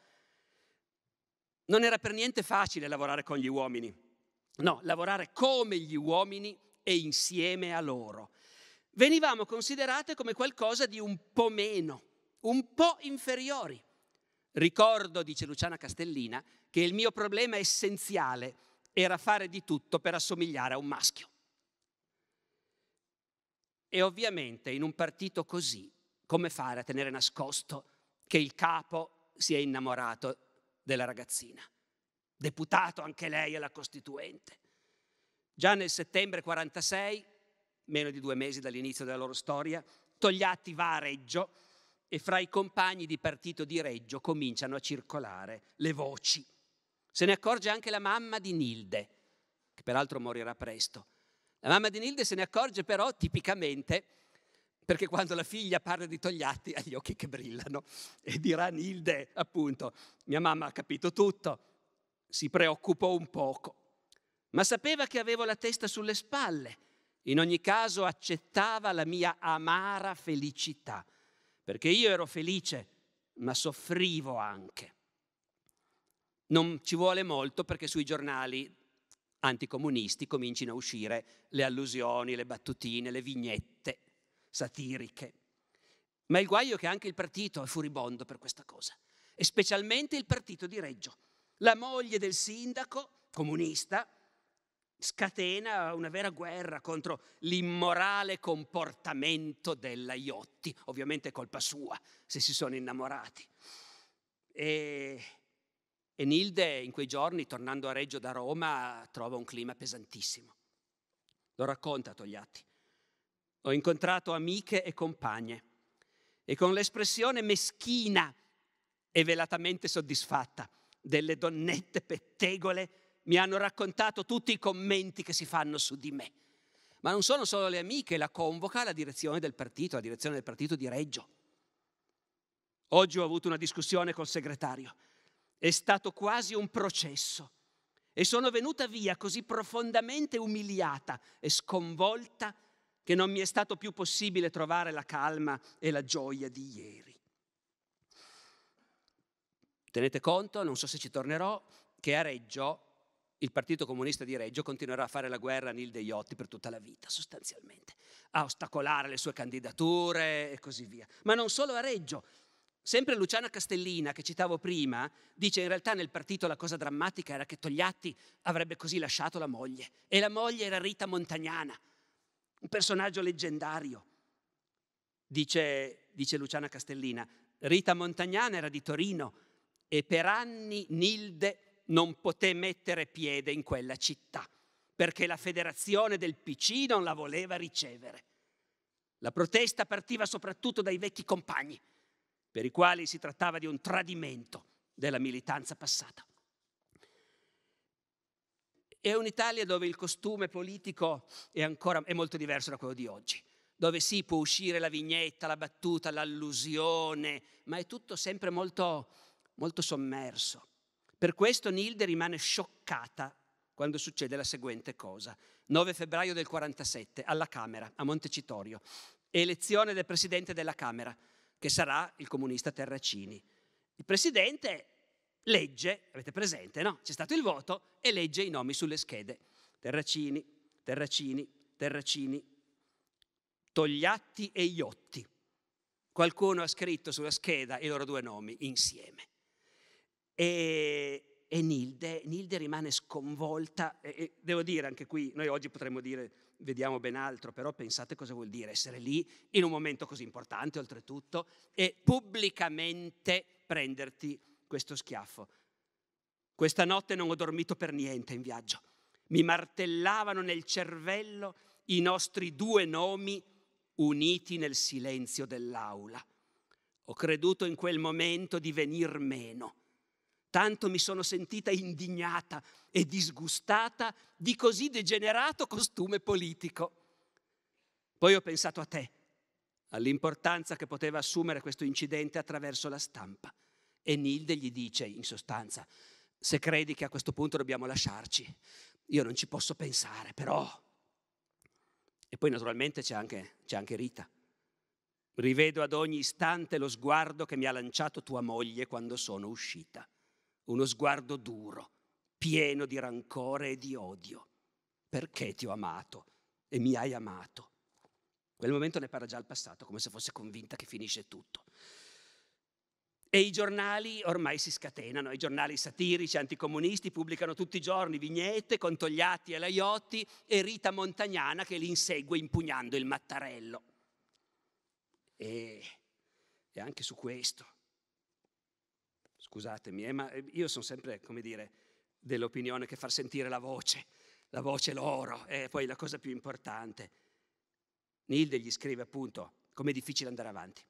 non era per niente facile lavorare con gli uomini, no, lavorare come gli uomini e insieme a loro. Venivamo considerate come qualcosa di un po' meno, un po' inferiori. Ricordo, dice Luciana Castellina, che il mio problema essenziale era fare di tutto per assomigliare a un maschio. E ovviamente in un partito così, come fare a tenere nascosto che il capo si è innamorato della ragazzina? Deputato anche lei alla Costituente. Già nel settembre 1946, meno di due mesi dall'inizio della loro storia, Togliatti va a Reggio e fra i compagni di partito di Reggio cominciano a circolare le voci. Se ne accorge anche la mamma di Nilde, che peraltro morirà presto. La mamma di Nilde se ne accorge però tipicamente perché quando la figlia parla di Togliatti ha gli occhi che brillano e dirà Nilde, appunto, mia mamma ha capito tutto, si preoccupò un poco, ma sapeva che avevo la testa sulle spalle, in ogni caso accettava la mia amara felicità perché io ero felice, ma soffrivo anche. Non ci vuole molto perché sui giornali anticomunisti comincino a uscire le allusioni, le battutine, le vignette satiriche. Ma il guaio è che anche il partito è furibondo per questa cosa, e specialmente il partito di Reggio. La moglie del sindaco comunista scatena una vera guerra contro l'immorale comportamento della Iotti, ovviamente è colpa sua se si sono innamorati. E, e Nilde in quei giorni, tornando a Reggio da Roma, trova un clima pesantissimo. Lo racconta Togliatti. Ho incontrato amiche e compagne e con l'espressione meschina e velatamente soddisfatta delle donnette pettegole mi hanno raccontato tutti i commenti che si fanno su di me. Ma non sono solo le amiche, la convoca la direzione del partito, la direzione del partito di Reggio. Oggi ho avuto una discussione col segretario. È stato quasi un processo e sono venuta via così profondamente umiliata e sconvolta che non mi è stato più possibile trovare la calma e la gioia di ieri. Tenete conto, non so se ci tornerò, che a Reggio il Partito Comunista di Reggio continuerà a fare la guerra a Nil Deiotti per tutta la vita, sostanzialmente, a ostacolare le sue candidature e così via. Ma non solo a Reggio. Sempre Luciana Castellina, che citavo prima, dice in realtà nel partito la cosa drammatica era che Togliatti avrebbe così lasciato la moglie. E la moglie era Rita Montagnana, un personaggio leggendario. Dice, dice Luciana Castellina, Rita Montagnana era di Torino e per anni Nilde non poté mettere piede in quella città, perché la federazione del PC non la voleva ricevere. La protesta partiva soprattutto dai vecchi compagni, per i quali si trattava di un tradimento della militanza passata. È un'Italia dove il costume politico è, ancora, è molto diverso da quello di oggi, dove sì può uscire la vignetta, la battuta, l'allusione, ma è tutto sempre molto, molto sommerso. Per questo Nilde rimane scioccata quando succede la seguente cosa. 9 febbraio del 47, alla Camera, a Montecitorio, elezione del presidente della Camera, che sarà il comunista Terracini. Il presidente legge, avete presente, no? C'è stato il voto e legge i nomi sulle schede. Terracini, Terracini, Terracini, Togliatti e Iotti. Qualcuno ha scritto sulla scheda i loro due nomi insieme. E, e Nilde, Nilde, rimane sconvolta, e, e, devo dire anche qui, noi oggi potremmo dire vediamo ben altro, però pensate cosa vuol dire essere lì in un momento così importante oltretutto e pubblicamente prenderti questo schiaffo. Questa notte non ho dormito per niente in viaggio. Mi martellavano nel cervello i nostri due nomi uniti nel silenzio dell'aula. Ho creduto in quel momento di venir meno Tanto mi sono sentita indignata e disgustata di così degenerato costume politico. Poi ho pensato a te, all'importanza che poteva assumere questo incidente attraverso la stampa. E Nilde gli dice, in sostanza, se credi che a questo punto dobbiamo lasciarci, io non ci posso pensare, però... E poi naturalmente c'è anche, c'è anche Rita. Rivedo ad ogni istante lo sguardo che mi ha lanciato tua moglie quando sono uscita uno sguardo duro, pieno di rancore e di odio. Perché ti ho amato e mi hai amato? quel momento ne parla già al passato, come se fosse convinta che finisce tutto. E i giornali ormai si scatenano, i giornali satirici, anticomunisti pubblicano tutti i giorni vignette con Togliatti e Laiotti e Rita Montagnana che li insegue impugnando il mattarello. E, e anche su questo Scusatemi, eh, ma eh, io sono sempre, come dire, dell'opinione che far sentire la voce, la voce l'oro, è poi la cosa più importante. Nilde gli scrive appunto com'è difficile andare avanti.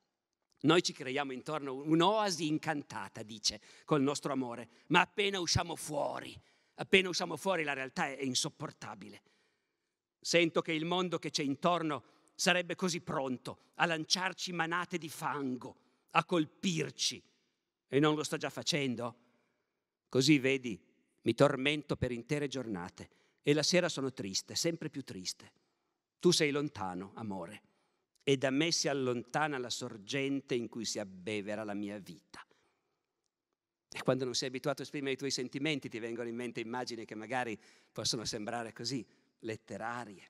Noi ci creiamo intorno un'oasi incantata, dice, col nostro amore, ma appena usciamo fuori, appena usciamo fuori la realtà è insopportabile. Sento che il mondo che c'è intorno sarebbe così pronto a lanciarci manate di fango, a colpirci, e non lo sto già facendo. Così vedi, mi tormento per intere giornate e la sera sono triste, sempre più triste. Tu sei lontano, amore, e da me si allontana la sorgente in cui si abbevera la mia vita. E quando non sei abituato a esprimere i tuoi sentimenti ti vengono in mente immagini che magari possono sembrare così letterarie.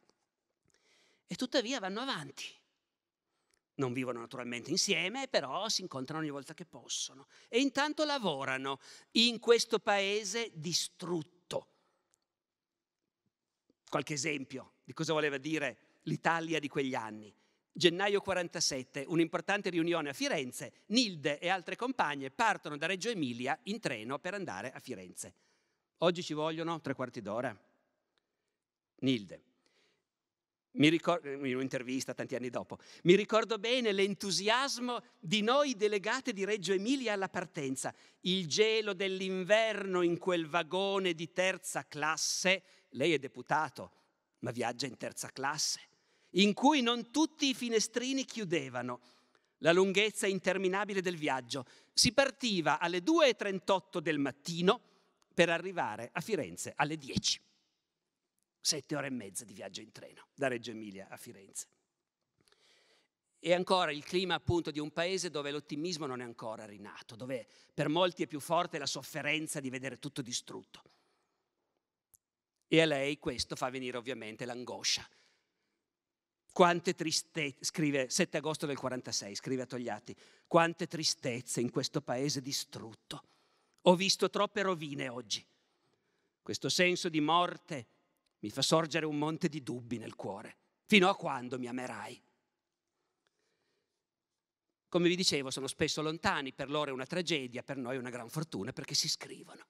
E tuttavia vanno avanti, non vivono naturalmente insieme, però si incontrano ogni volta che possono. E intanto lavorano in questo paese distrutto. Qualche esempio di cosa voleva dire l'Italia di quegli anni. Gennaio 47, un'importante riunione a Firenze, Nilde e altre compagne partono da Reggio Emilia in treno per andare a Firenze. Oggi ci vogliono tre quarti d'ora. Nilde, mi ricordo, in un'intervista tanti anni dopo, mi ricordo bene l'entusiasmo di noi delegate di Reggio Emilia alla partenza, il gelo dell'inverno in quel vagone di terza classe, lei è deputato, ma viaggia in terza classe, in cui non tutti i finestrini chiudevano, la lunghezza interminabile del viaggio. Si partiva alle 2.38 del mattino per arrivare a Firenze alle 10 sette ore e mezza di viaggio in treno da Reggio Emilia a Firenze. E ancora il clima appunto di un paese dove l'ottimismo non è ancora rinato, dove per molti è più forte la sofferenza di vedere tutto distrutto. E a lei questo fa venire ovviamente l'angoscia. Quante tristezze, scrive 7 agosto del 46, scrive a Togliatti, quante tristezze in questo paese distrutto. Ho visto troppe rovine oggi. Questo senso di morte mi fa sorgere un monte di dubbi nel cuore. Fino a quando mi amerai? Come vi dicevo, sono spesso lontani, per loro è una tragedia, per noi è una gran fortuna perché si scrivono.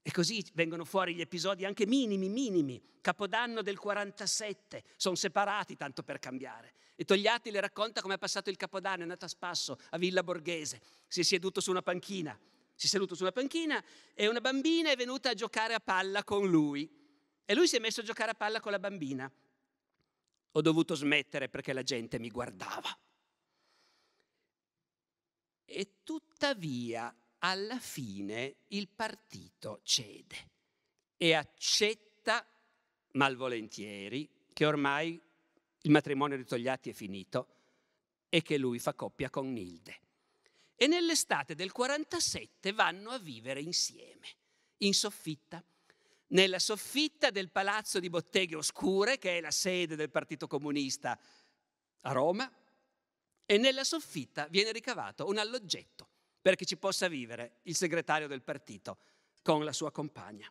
E così vengono fuori gli episodi anche minimi, minimi. Capodanno del 47, sono separati tanto per cambiare. E Togliatti le racconta come è passato il Capodanno, è andato a spasso a Villa Borghese, si è seduto su una panchina, si è seduto su una panchina e una bambina è venuta a giocare a palla con lui. E lui si è messo a giocare a palla con la bambina. Ho dovuto smettere perché la gente mi guardava. E tuttavia, alla fine, il partito cede e accetta malvolentieri che ormai il matrimonio di Togliatti è finito e che lui fa coppia con Nilde. E nell'estate del 47 vanno a vivere insieme, in soffitta nella soffitta del palazzo di Botteghe Oscure, che è la sede del Partito Comunista a Roma, e nella soffitta viene ricavato un alloggetto perché ci possa vivere il segretario del partito con la sua compagna.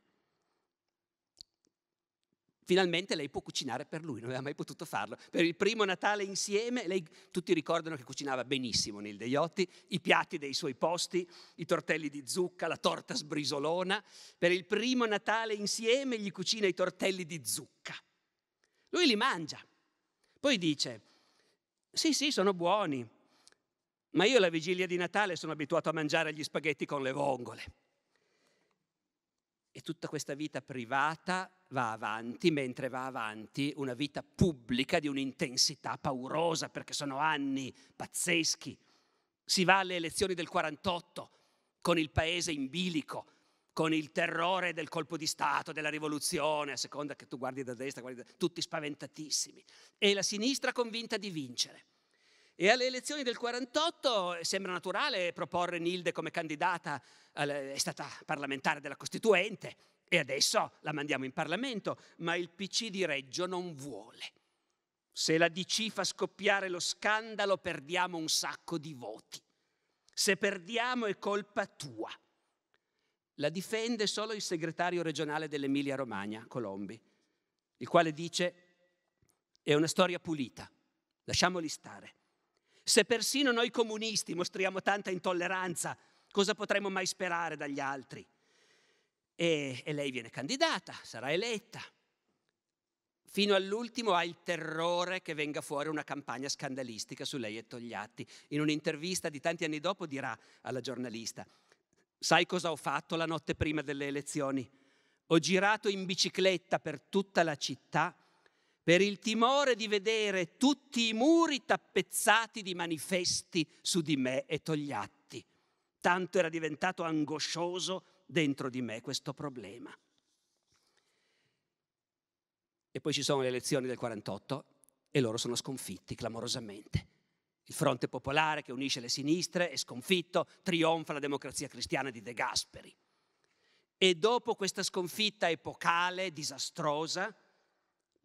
Finalmente lei può cucinare per lui, non aveva mai potuto farlo. Per il primo Natale insieme, lei, tutti ricordano che cucinava benissimo Nil Deiotti, i piatti dei suoi posti, i tortelli di zucca, la torta sbrisolona. Per il primo Natale insieme gli cucina i tortelli di zucca. Lui li mangia. Poi dice, sì, sì, sono buoni, ma io la vigilia di Natale sono abituato a mangiare gli spaghetti con le vongole e tutta questa vita privata va avanti, mentre va avanti una vita pubblica di un'intensità paurosa, perché sono anni pazzeschi. Si va alle elezioni del 48 con il paese in bilico, con il terrore del colpo di Stato, della rivoluzione, a seconda che tu guardi da destra, guardi da... tutti spaventatissimi. E la sinistra convinta di vincere. E alle elezioni del 48 eh, sembra naturale proporre Nilde come candidata, eh, è stata parlamentare della Costituente e adesso la mandiamo in Parlamento, ma il PC di Reggio non vuole. Se la DC fa scoppiare lo scandalo perdiamo un sacco di voti. Se perdiamo è colpa tua. La difende solo il segretario regionale dell'Emilia Romagna, Colombi, il quale dice è una storia pulita, lasciamoli stare. Se persino noi comunisti mostriamo tanta intolleranza, cosa potremmo mai sperare dagli altri? E, e lei viene candidata, sarà eletta. Fino all'ultimo ha il terrore che venga fuori una campagna scandalistica su lei e Togliatti. In un'intervista di tanti anni dopo dirà alla giornalista, sai cosa ho fatto la notte prima delle elezioni? Ho girato in bicicletta per tutta la città per il timore di vedere tutti i muri tappezzati di manifesti su di me e togliatti. Tanto era diventato angoscioso dentro di me questo problema. E poi ci sono le elezioni del 48 e loro sono sconfitti clamorosamente. Il fronte popolare che unisce le sinistre è sconfitto, trionfa la democrazia cristiana di De Gasperi. E dopo questa sconfitta epocale, disastrosa,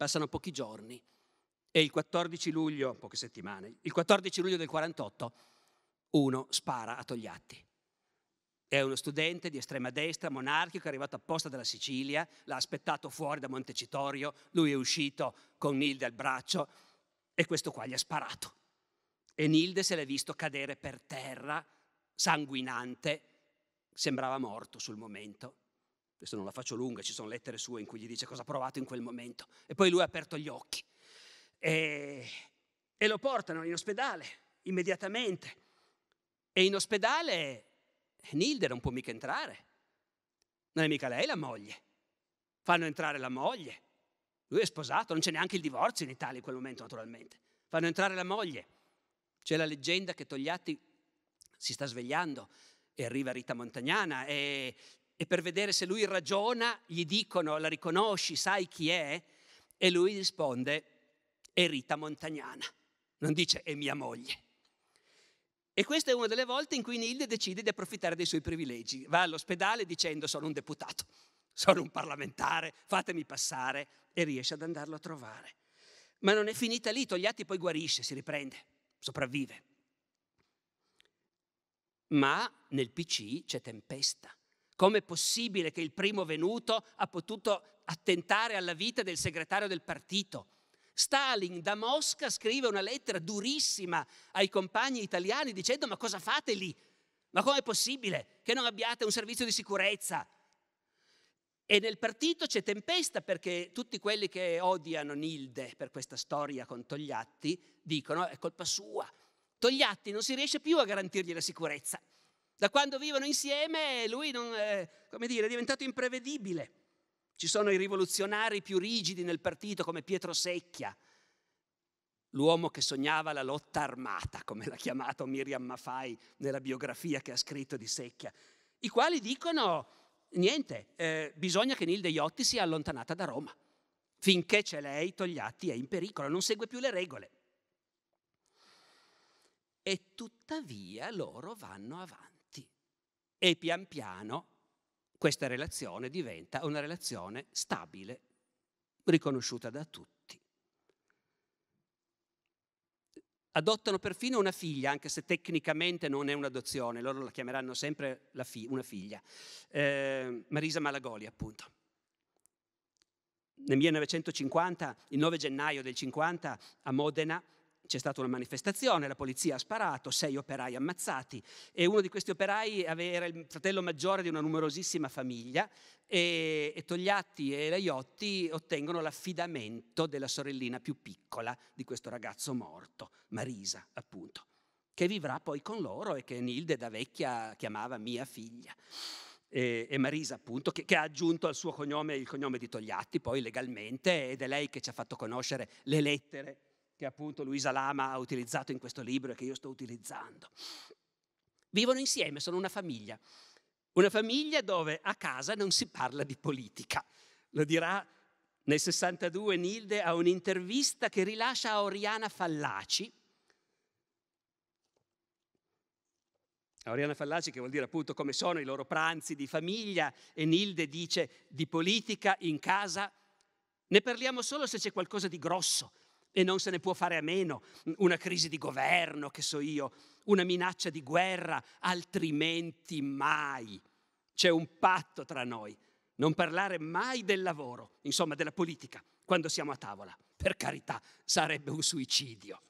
Passano pochi giorni e il 14 luglio, poche settimane, il 14 luglio del 48, uno spara a Togliatti. È uno studente di estrema destra, monarchico, è arrivato apposta dalla Sicilia, l'ha aspettato fuori da Montecitorio, lui è uscito con Nilde al braccio e questo qua gli ha sparato. E Nilde se l'è visto cadere per terra, sanguinante, sembrava morto sul momento. Adesso non la faccio lunga, ci sono lettere sue in cui gli dice cosa ha provato in quel momento. E poi lui ha aperto gli occhi. E, e lo portano in ospedale immediatamente. E in ospedale Nilde non può mica entrare. Non è mica lei la moglie. Fanno entrare la moglie. Lui è sposato, non c'è neanche il divorzio in Italia in quel momento, naturalmente. Fanno entrare la moglie. C'è la leggenda che Togliatti si sta svegliando e arriva Rita Montagnana e e per vedere se lui ragiona gli dicono la riconosci, sai chi è? E lui risponde è Rita Montagnana, non dice è mia moglie. E questa è una delle volte in cui Nilde decide di approfittare dei suoi privilegi. Va all'ospedale dicendo sono un deputato, sono un parlamentare, fatemi passare e riesce ad andarlo a trovare. Ma non è finita lì, Togliatti poi guarisce, si riprende, sopravvive. Ma nel PC c'è tempesta. Com'è possibile che il primo venuto ha potuto attentare alla vita del segretario del partito? Stalin da Mosca scrive una lettera durissima ai compagni italiani dicendo ma cosa fate lì? Ma com'è possibile che non abbiate un servizio di sicurezza? E nel partito c'è tempesta perché tutti quelli che odiano Nilde per questa storia con Togliatti dicono è colpa sua. Togliatti non si riesce più a garantirgli la sicurezza. Da quando vivono insieme lui non, eh, dire, è diventato imprevedibile. Ci sono i rivoluzionari più rigidi nel partito come Pietro Secchia, l'uomo che sognava la lotta armata, come l'ha chiamato Miriam Mafai nella biografia che ha scritto di Secchia, i quali dicono niente, eh, bisogna che Nilde Iotti sia allontanata da Roma. Finché c'è lei, Togliatti è in pericolo, non segue più le regole. E tuttavia loro vanno avanti e pian piano questa relazione diventa una relazione stabile, riconosciuta da tutti. Adottano perfino una figlia, anche se tecnicamente non è un'adozione, loro la chiameranno sempre la fi- una figlia, eh, Marisa Malagoli appunto. Nel 1950, il 9 gennaio del 50, a Modena, c'è stata una manifestazione, la polizia ha sparato, sei operai ammazzati e uno di questi operai era il fratello maggiore di una numerosissima famiglia e, e Togliatti e Laiotti ottengono l'affidamento della sorellina più piccola di questo ragazzo morto, Marisa appunto, che vivrà poi con loro e che Nilde da vecchia chiamava mia figlia e, Marisa appunto, che, che, ha aggiunto al suo cognome il cognome di Togliatti poi legalmente ed è lei che ci ha fatto conoscere le lettere che appunto Luisa Lama ha utilizzato in questo libro e che io sto utilizzando. Vivono insieme, sono una famiglia. Una famiglia dove a casa non si parla di politica. Lo dirà nel 62 Nilde a un'intervista che rilascia a Oriana Fallaci. A Oriana Fallaci che vuol dire appunto come sono i loro pranzi di famiglia e Nilde dice di politica in casa ne parliamo solo se c'è qualcosa di grosso, e non se ne può fare a meno, mm, una crisi di governo, che so io, una minaccia di guerra, altrimenti mai. C'è un patto tra noi, non parlare mai del lavoro, insomma della politica, quando siamo a tavola. Per carità, sarebbe un suicidio.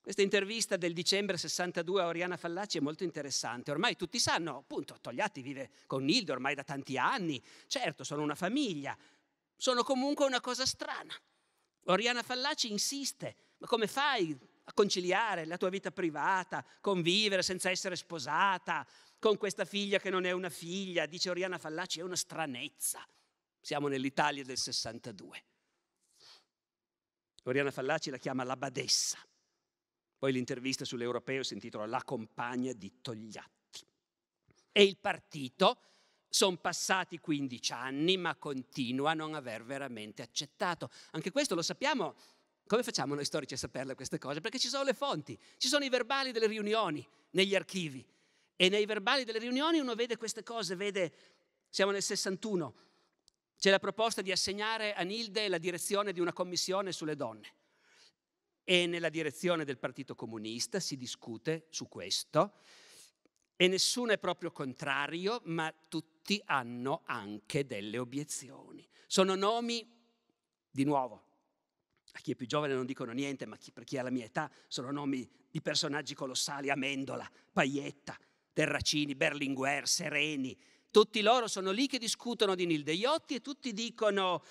Questa intervista del dicembre 62 a Oriana Fallaci è molto interessante. Ormai tutti sanno, appunto, Togliatti vive con Nildo ormai da tanti anni. Certo, sono una famiglia, sono comunque una cosa strana. Oriana Fallaci insiste, ma come fai a conciliare la tua vita privata, convivere senza essere sposata, con questa figlia che non è una figlia, dice Oriana Fallaci, è una stranezza. Siamo nell'Italia del 62. Oriana Fallaci la chiama la badessa. Poi l'intervista sull'europeo si intitola La compagna di Togliatti. E il partito sono passati 15 anni ma continua a non aver veramente accettato. Anche questo lo sappiamo. Come facciamo noi storici a saperle queste cose? Perché ci sono le fonti, ci sono i verbali delle riunioni negli archivi. E nei verbali delle riunioni uno vede queste cose, vede, siamo nel 61, c'è la proposta di assegnare a Nilde la direzione di una commissione sulle donne. E nella direzione del Partito Comunista si discute su questo e nessuno è proprio contrario, ma tutti tutti hanno anche delle obiezioni. Sono nomi, di nuovo, a chi è più giovane non dicono niente, ma chi, per chi ha la mia età sono nomi di personaggi colossali, Amendola, Paietta, Terracini, Berlinguer, Sereni. Tutti loro sono lì che discutono di Nilde Iotti e tutti dicono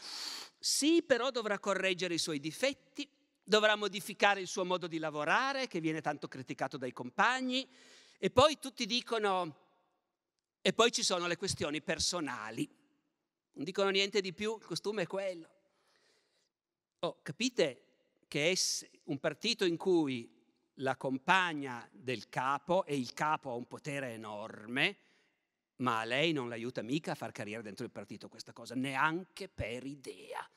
sì, però dovrà correggere i suoi difetti, dovrà modificare il suo modo di lavorare, che viene tanto criticato dai compagni, e poi tutti dicono e poi ci sono le questioni personali. Non dicono niente di più, il costume è quello. Oh, capite che è un partito in cui la compagna del capo, e il capo ha un potere enorme, ma a lei non l'aiuta mica a far carriera dentro il partito questa cosa, neanche per idea,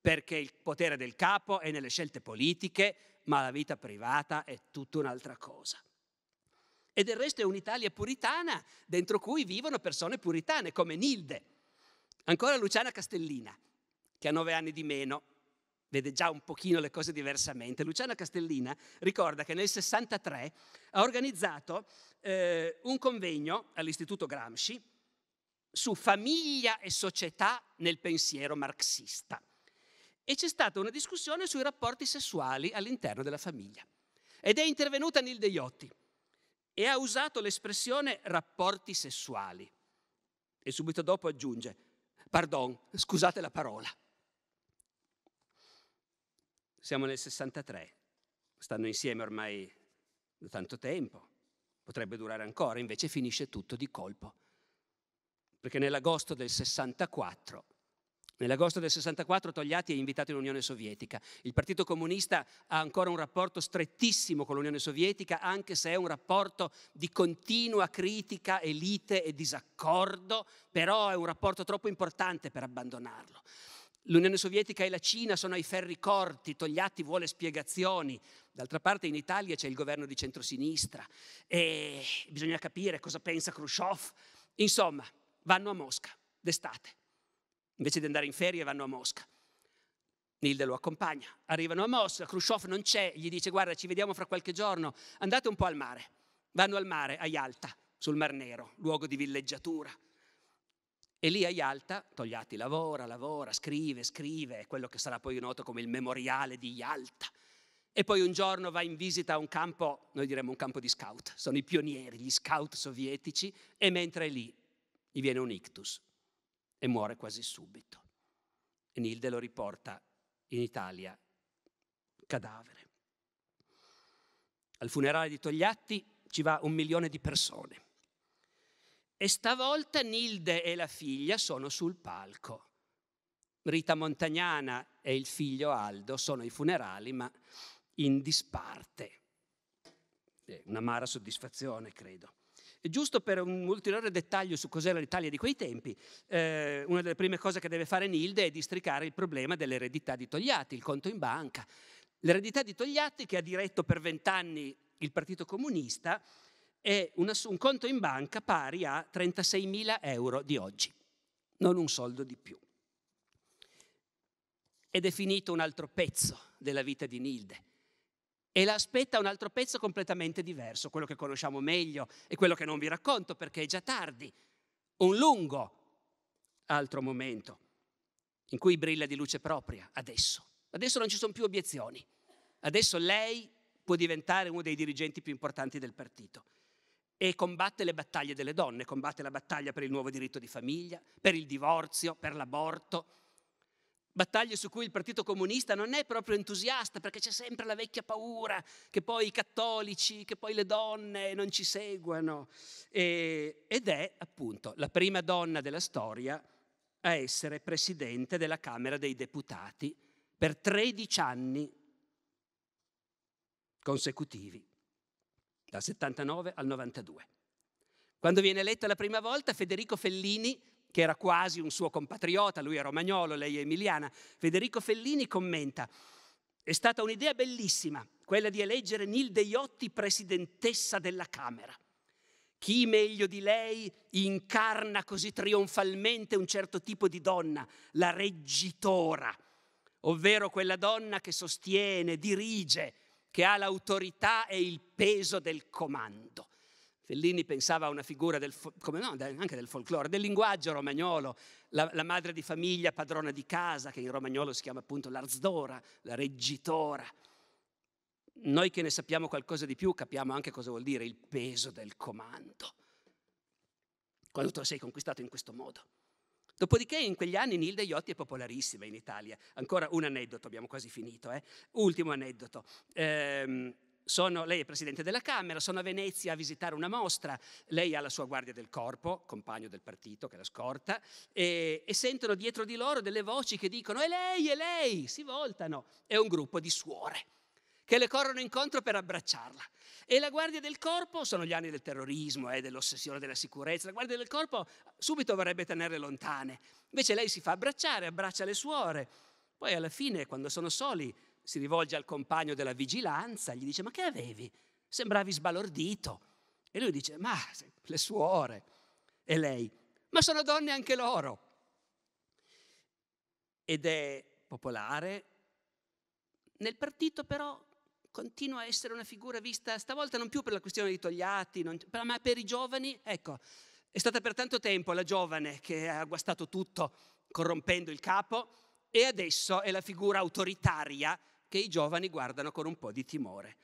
perché il potere del capo è nelle scelte politiche, ma la vita privata è tutta un'altra cosa. E del resto è un'Italia puritana dentro cui vivono persone puritane come Nilde. Ancora Luciana Castellina, che ha nove anni di meno, vede già un pochino le cose diversamente. Luciana Castellina ricorda che nel 63 ha organizzato eh, un convegno all'Istituto Gramsci su famiglia e società nel pensiero marxista. E c'è stata una discussione sui rapporti sessuali all'interno della famiglia. Ed è intervenuta Nilde Iotti e ha usato l'espressione rapporti sessuali. E subito dopo aggiunge, pardon, scusate la parola. Siamo nel 63, stanno insieme ormai da tanto tempo, potrebbe durare ancora, invece finisce tutto di colpo. Perché nell'agosto del 64 Nell'agosto del 64 Togliatti è invitato in Unione Sovietica. Il Partito Comunista ha ancora un rapporto strettissimo con l'Unione Sovietica, anche se è un rapporto di continua critica, elite e disaccordo, però è un rapporto troppo importante per abbandonarlo. L'Unione Sovietica e la Cina sono ai ferri corti, Togliatti vuole spiegazioni. D'altra parte in Italia c'è il governo di centrosinistra e bisogna capire cosa pensa Khrushchev. Insomma, vanno a Mosca d'estate. Invece di andare in ferie vanno a Mosca. Nilde lo accompagna. Arrivano a Mosca, Khrushchev non c'è, gli dice guarda ci vediamo fra qualche giorno, andate un po' al mare. Vanno al mare, a Yalta, sul Mar Nero, luogo di villeggiatura. E lì a Yalta Togliatti lavora, lavora, scrive, scrive, quello che sarà poi noto come il memoriale di Yalta. E poi un giorno va in visita a un campo, noi diremmo un campo di scout, sono i pionieri, gli scout sovietici, e mentre è lì gli viene un ictus e muore quasi subito. E Nilde lo riporta in Italia cadavere. Al funerale di Togliatti ci va un milione di persone. E stavolta Nilde e la figlia sono sul palco. Rita Montagnana e il figlio Aldo sono ai funerali, ma in disparte. È un'amara soddisfazione, credo. Giusto per un ulteriore dettaglio su cos'era l'Italia di quei tempi, eh, una delle prime cose che deve fare Nilde è districare il problema dell'eredità di Togliatti, il conto in banca. L'eredità di Togliatti, che ha diretto per vent'anni il Partito Comunista, è una, un conto in banca pari a 36.000 euro di oggi, non un soldo di più. Ed è finito un altro pezzo della vita di Nilde e la aspetta un altro pezzo completamente diverso, quello che conosciamo meglio e quello che non vi racconto perché è già tardi, un lungo altro momento in cui brilla di luce propria, adesso. Adesso non ci sono più obiezioni, adesso lei può diventare uno dei dirigenti più importanti del partito e combatte le battaglie delle donne, combatte la battaglia per il nuovo diritto di famiglia, per il divorzio, per l'aborto, battaglie su cui il Partito Comunista non è proprio entusiasta perché c'è sempre la vecchia paura che poi i cattolici, che poi le donne non ci seguano. E, ed è appunto la prima donna della storia a essere presidente della Camera dei Deputati per 13 anni consecutivi, dal 79 al 92. Quando viene eletta la prima volta, Federico Fellini che era quasi un suo compatriota, lui è romagnolo, lei è emiliana, Federico Fellini commenta, è stata un'idea bellissima quella di eleggere Nil Deiotti presidentessa della Camera. Chi meglio di lei incarna così trionfalmente un certo tipo di donna, la reggitora, ovvero quella donna che sostiene, dirige, che ha l'autorità e il peso del comando. Fellini pensava a una figura del, no, anche del folklore, del linguaggio romagnolo, la, la, madre di famiglia padrona di casa, che in romagnolo si chiama appunto l'arzdora, la reggitora. Noi che ne sappiamo qualcosa di più capiamo anche cosa vuol dire il peso del comando, quando tu sei conquistato in questo modo. Dopodiché in quegli anni Nilde Iotti è popolarissima in Italia. Ancora un aneddoto, abbiamo quasi finito. Eh? Ultimo aneddoto. Eh, sono, lei è presidente della Camera, sono a Venezia a visitare una mostra, lei ha la sua guardia del corpo, compagno del partito che la scorta, e, e sentono dietro di loro delle voci che dicono è lei, è lei, si voltano, è un gruppo di suore che le corrono incontro per abbracciarla. E la guardia del corpo, sono gli anni del terrorismo eh, dell'ossessione della sicurezza, la guardia del corpo subito vorrebbe tenerle lontane, invece lei si fa abbracciare, abbraccia le suore, poi alla fine quando sono soli si rivolge al compagno della vigilanza, gli dice ma che avevi? Sembravi sbalordito. E lui dice ma le suore. E lei, ma sono donne anche loro. Ed è popolare. Nel partito però continua a essere una figura vista stavolta non più per la questione di Togliatti, non, ma per i giovani, ecco, è stata per tanto tempo la giovane che ha guastato tutto corrompendo il capo e adesso è la figura autoritaria che i giovani guardano con un po' di timore.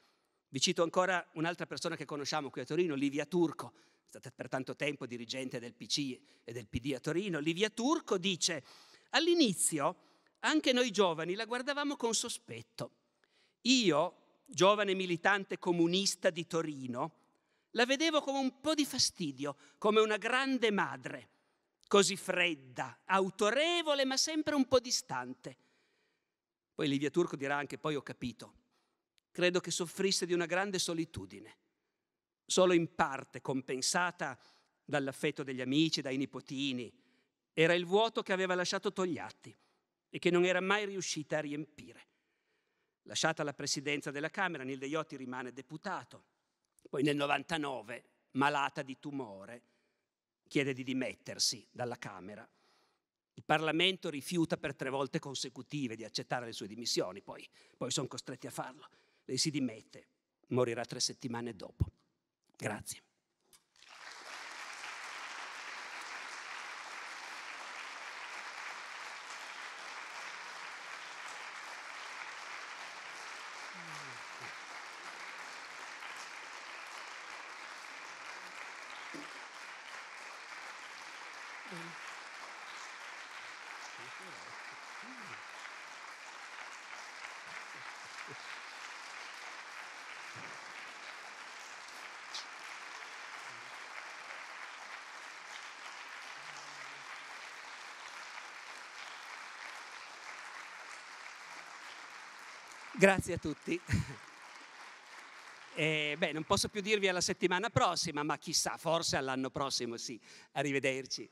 Vi cito ancora un'altra persona che conosciamo qui a Torino, Livia Turco, è stata per tanto tempo dirigente del PC e del PD a Torino. Livia Turco dice, all'inizio anche noi giovani la guardavamo con sospetto. Io, giovane militante comunista di Torino, la vedevo come un po' di fastidio, come una grande madre, così fredda, autorevole ma sempre un po' distante. Poi Livia Turco dirà anche poi ho capito. Credo che soffrisse di una grande solitudine, solo in parte compensata dall'affetto degli amici, dai nipotini. Era il vuoto che aveva lasciato Togliatti e che non era mai riuscita a riempire. Lasciata la presidenza della Camera, Nil Deiotti rimane deputato. Poi nel 99, malata di tumore, chiede di dimettersi dalla Camera il Parlamento rifiuta per tre volte consecutive di accettare le sue dimissioni, poi, poi sono costretti a farlo. Lei si dimette, morirà tre settimane dopo. Grazie. Grazie a tutti. Eh, beh, non posso più dirvi alla settimana prossima, ma chissà, forse all'anno prossimo sì. Arrivederci.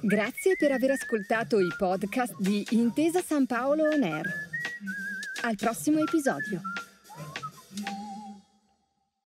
Grazie per aver ascoltato i podcast di Intesa San Paolo On Air. Al prossimo episodio.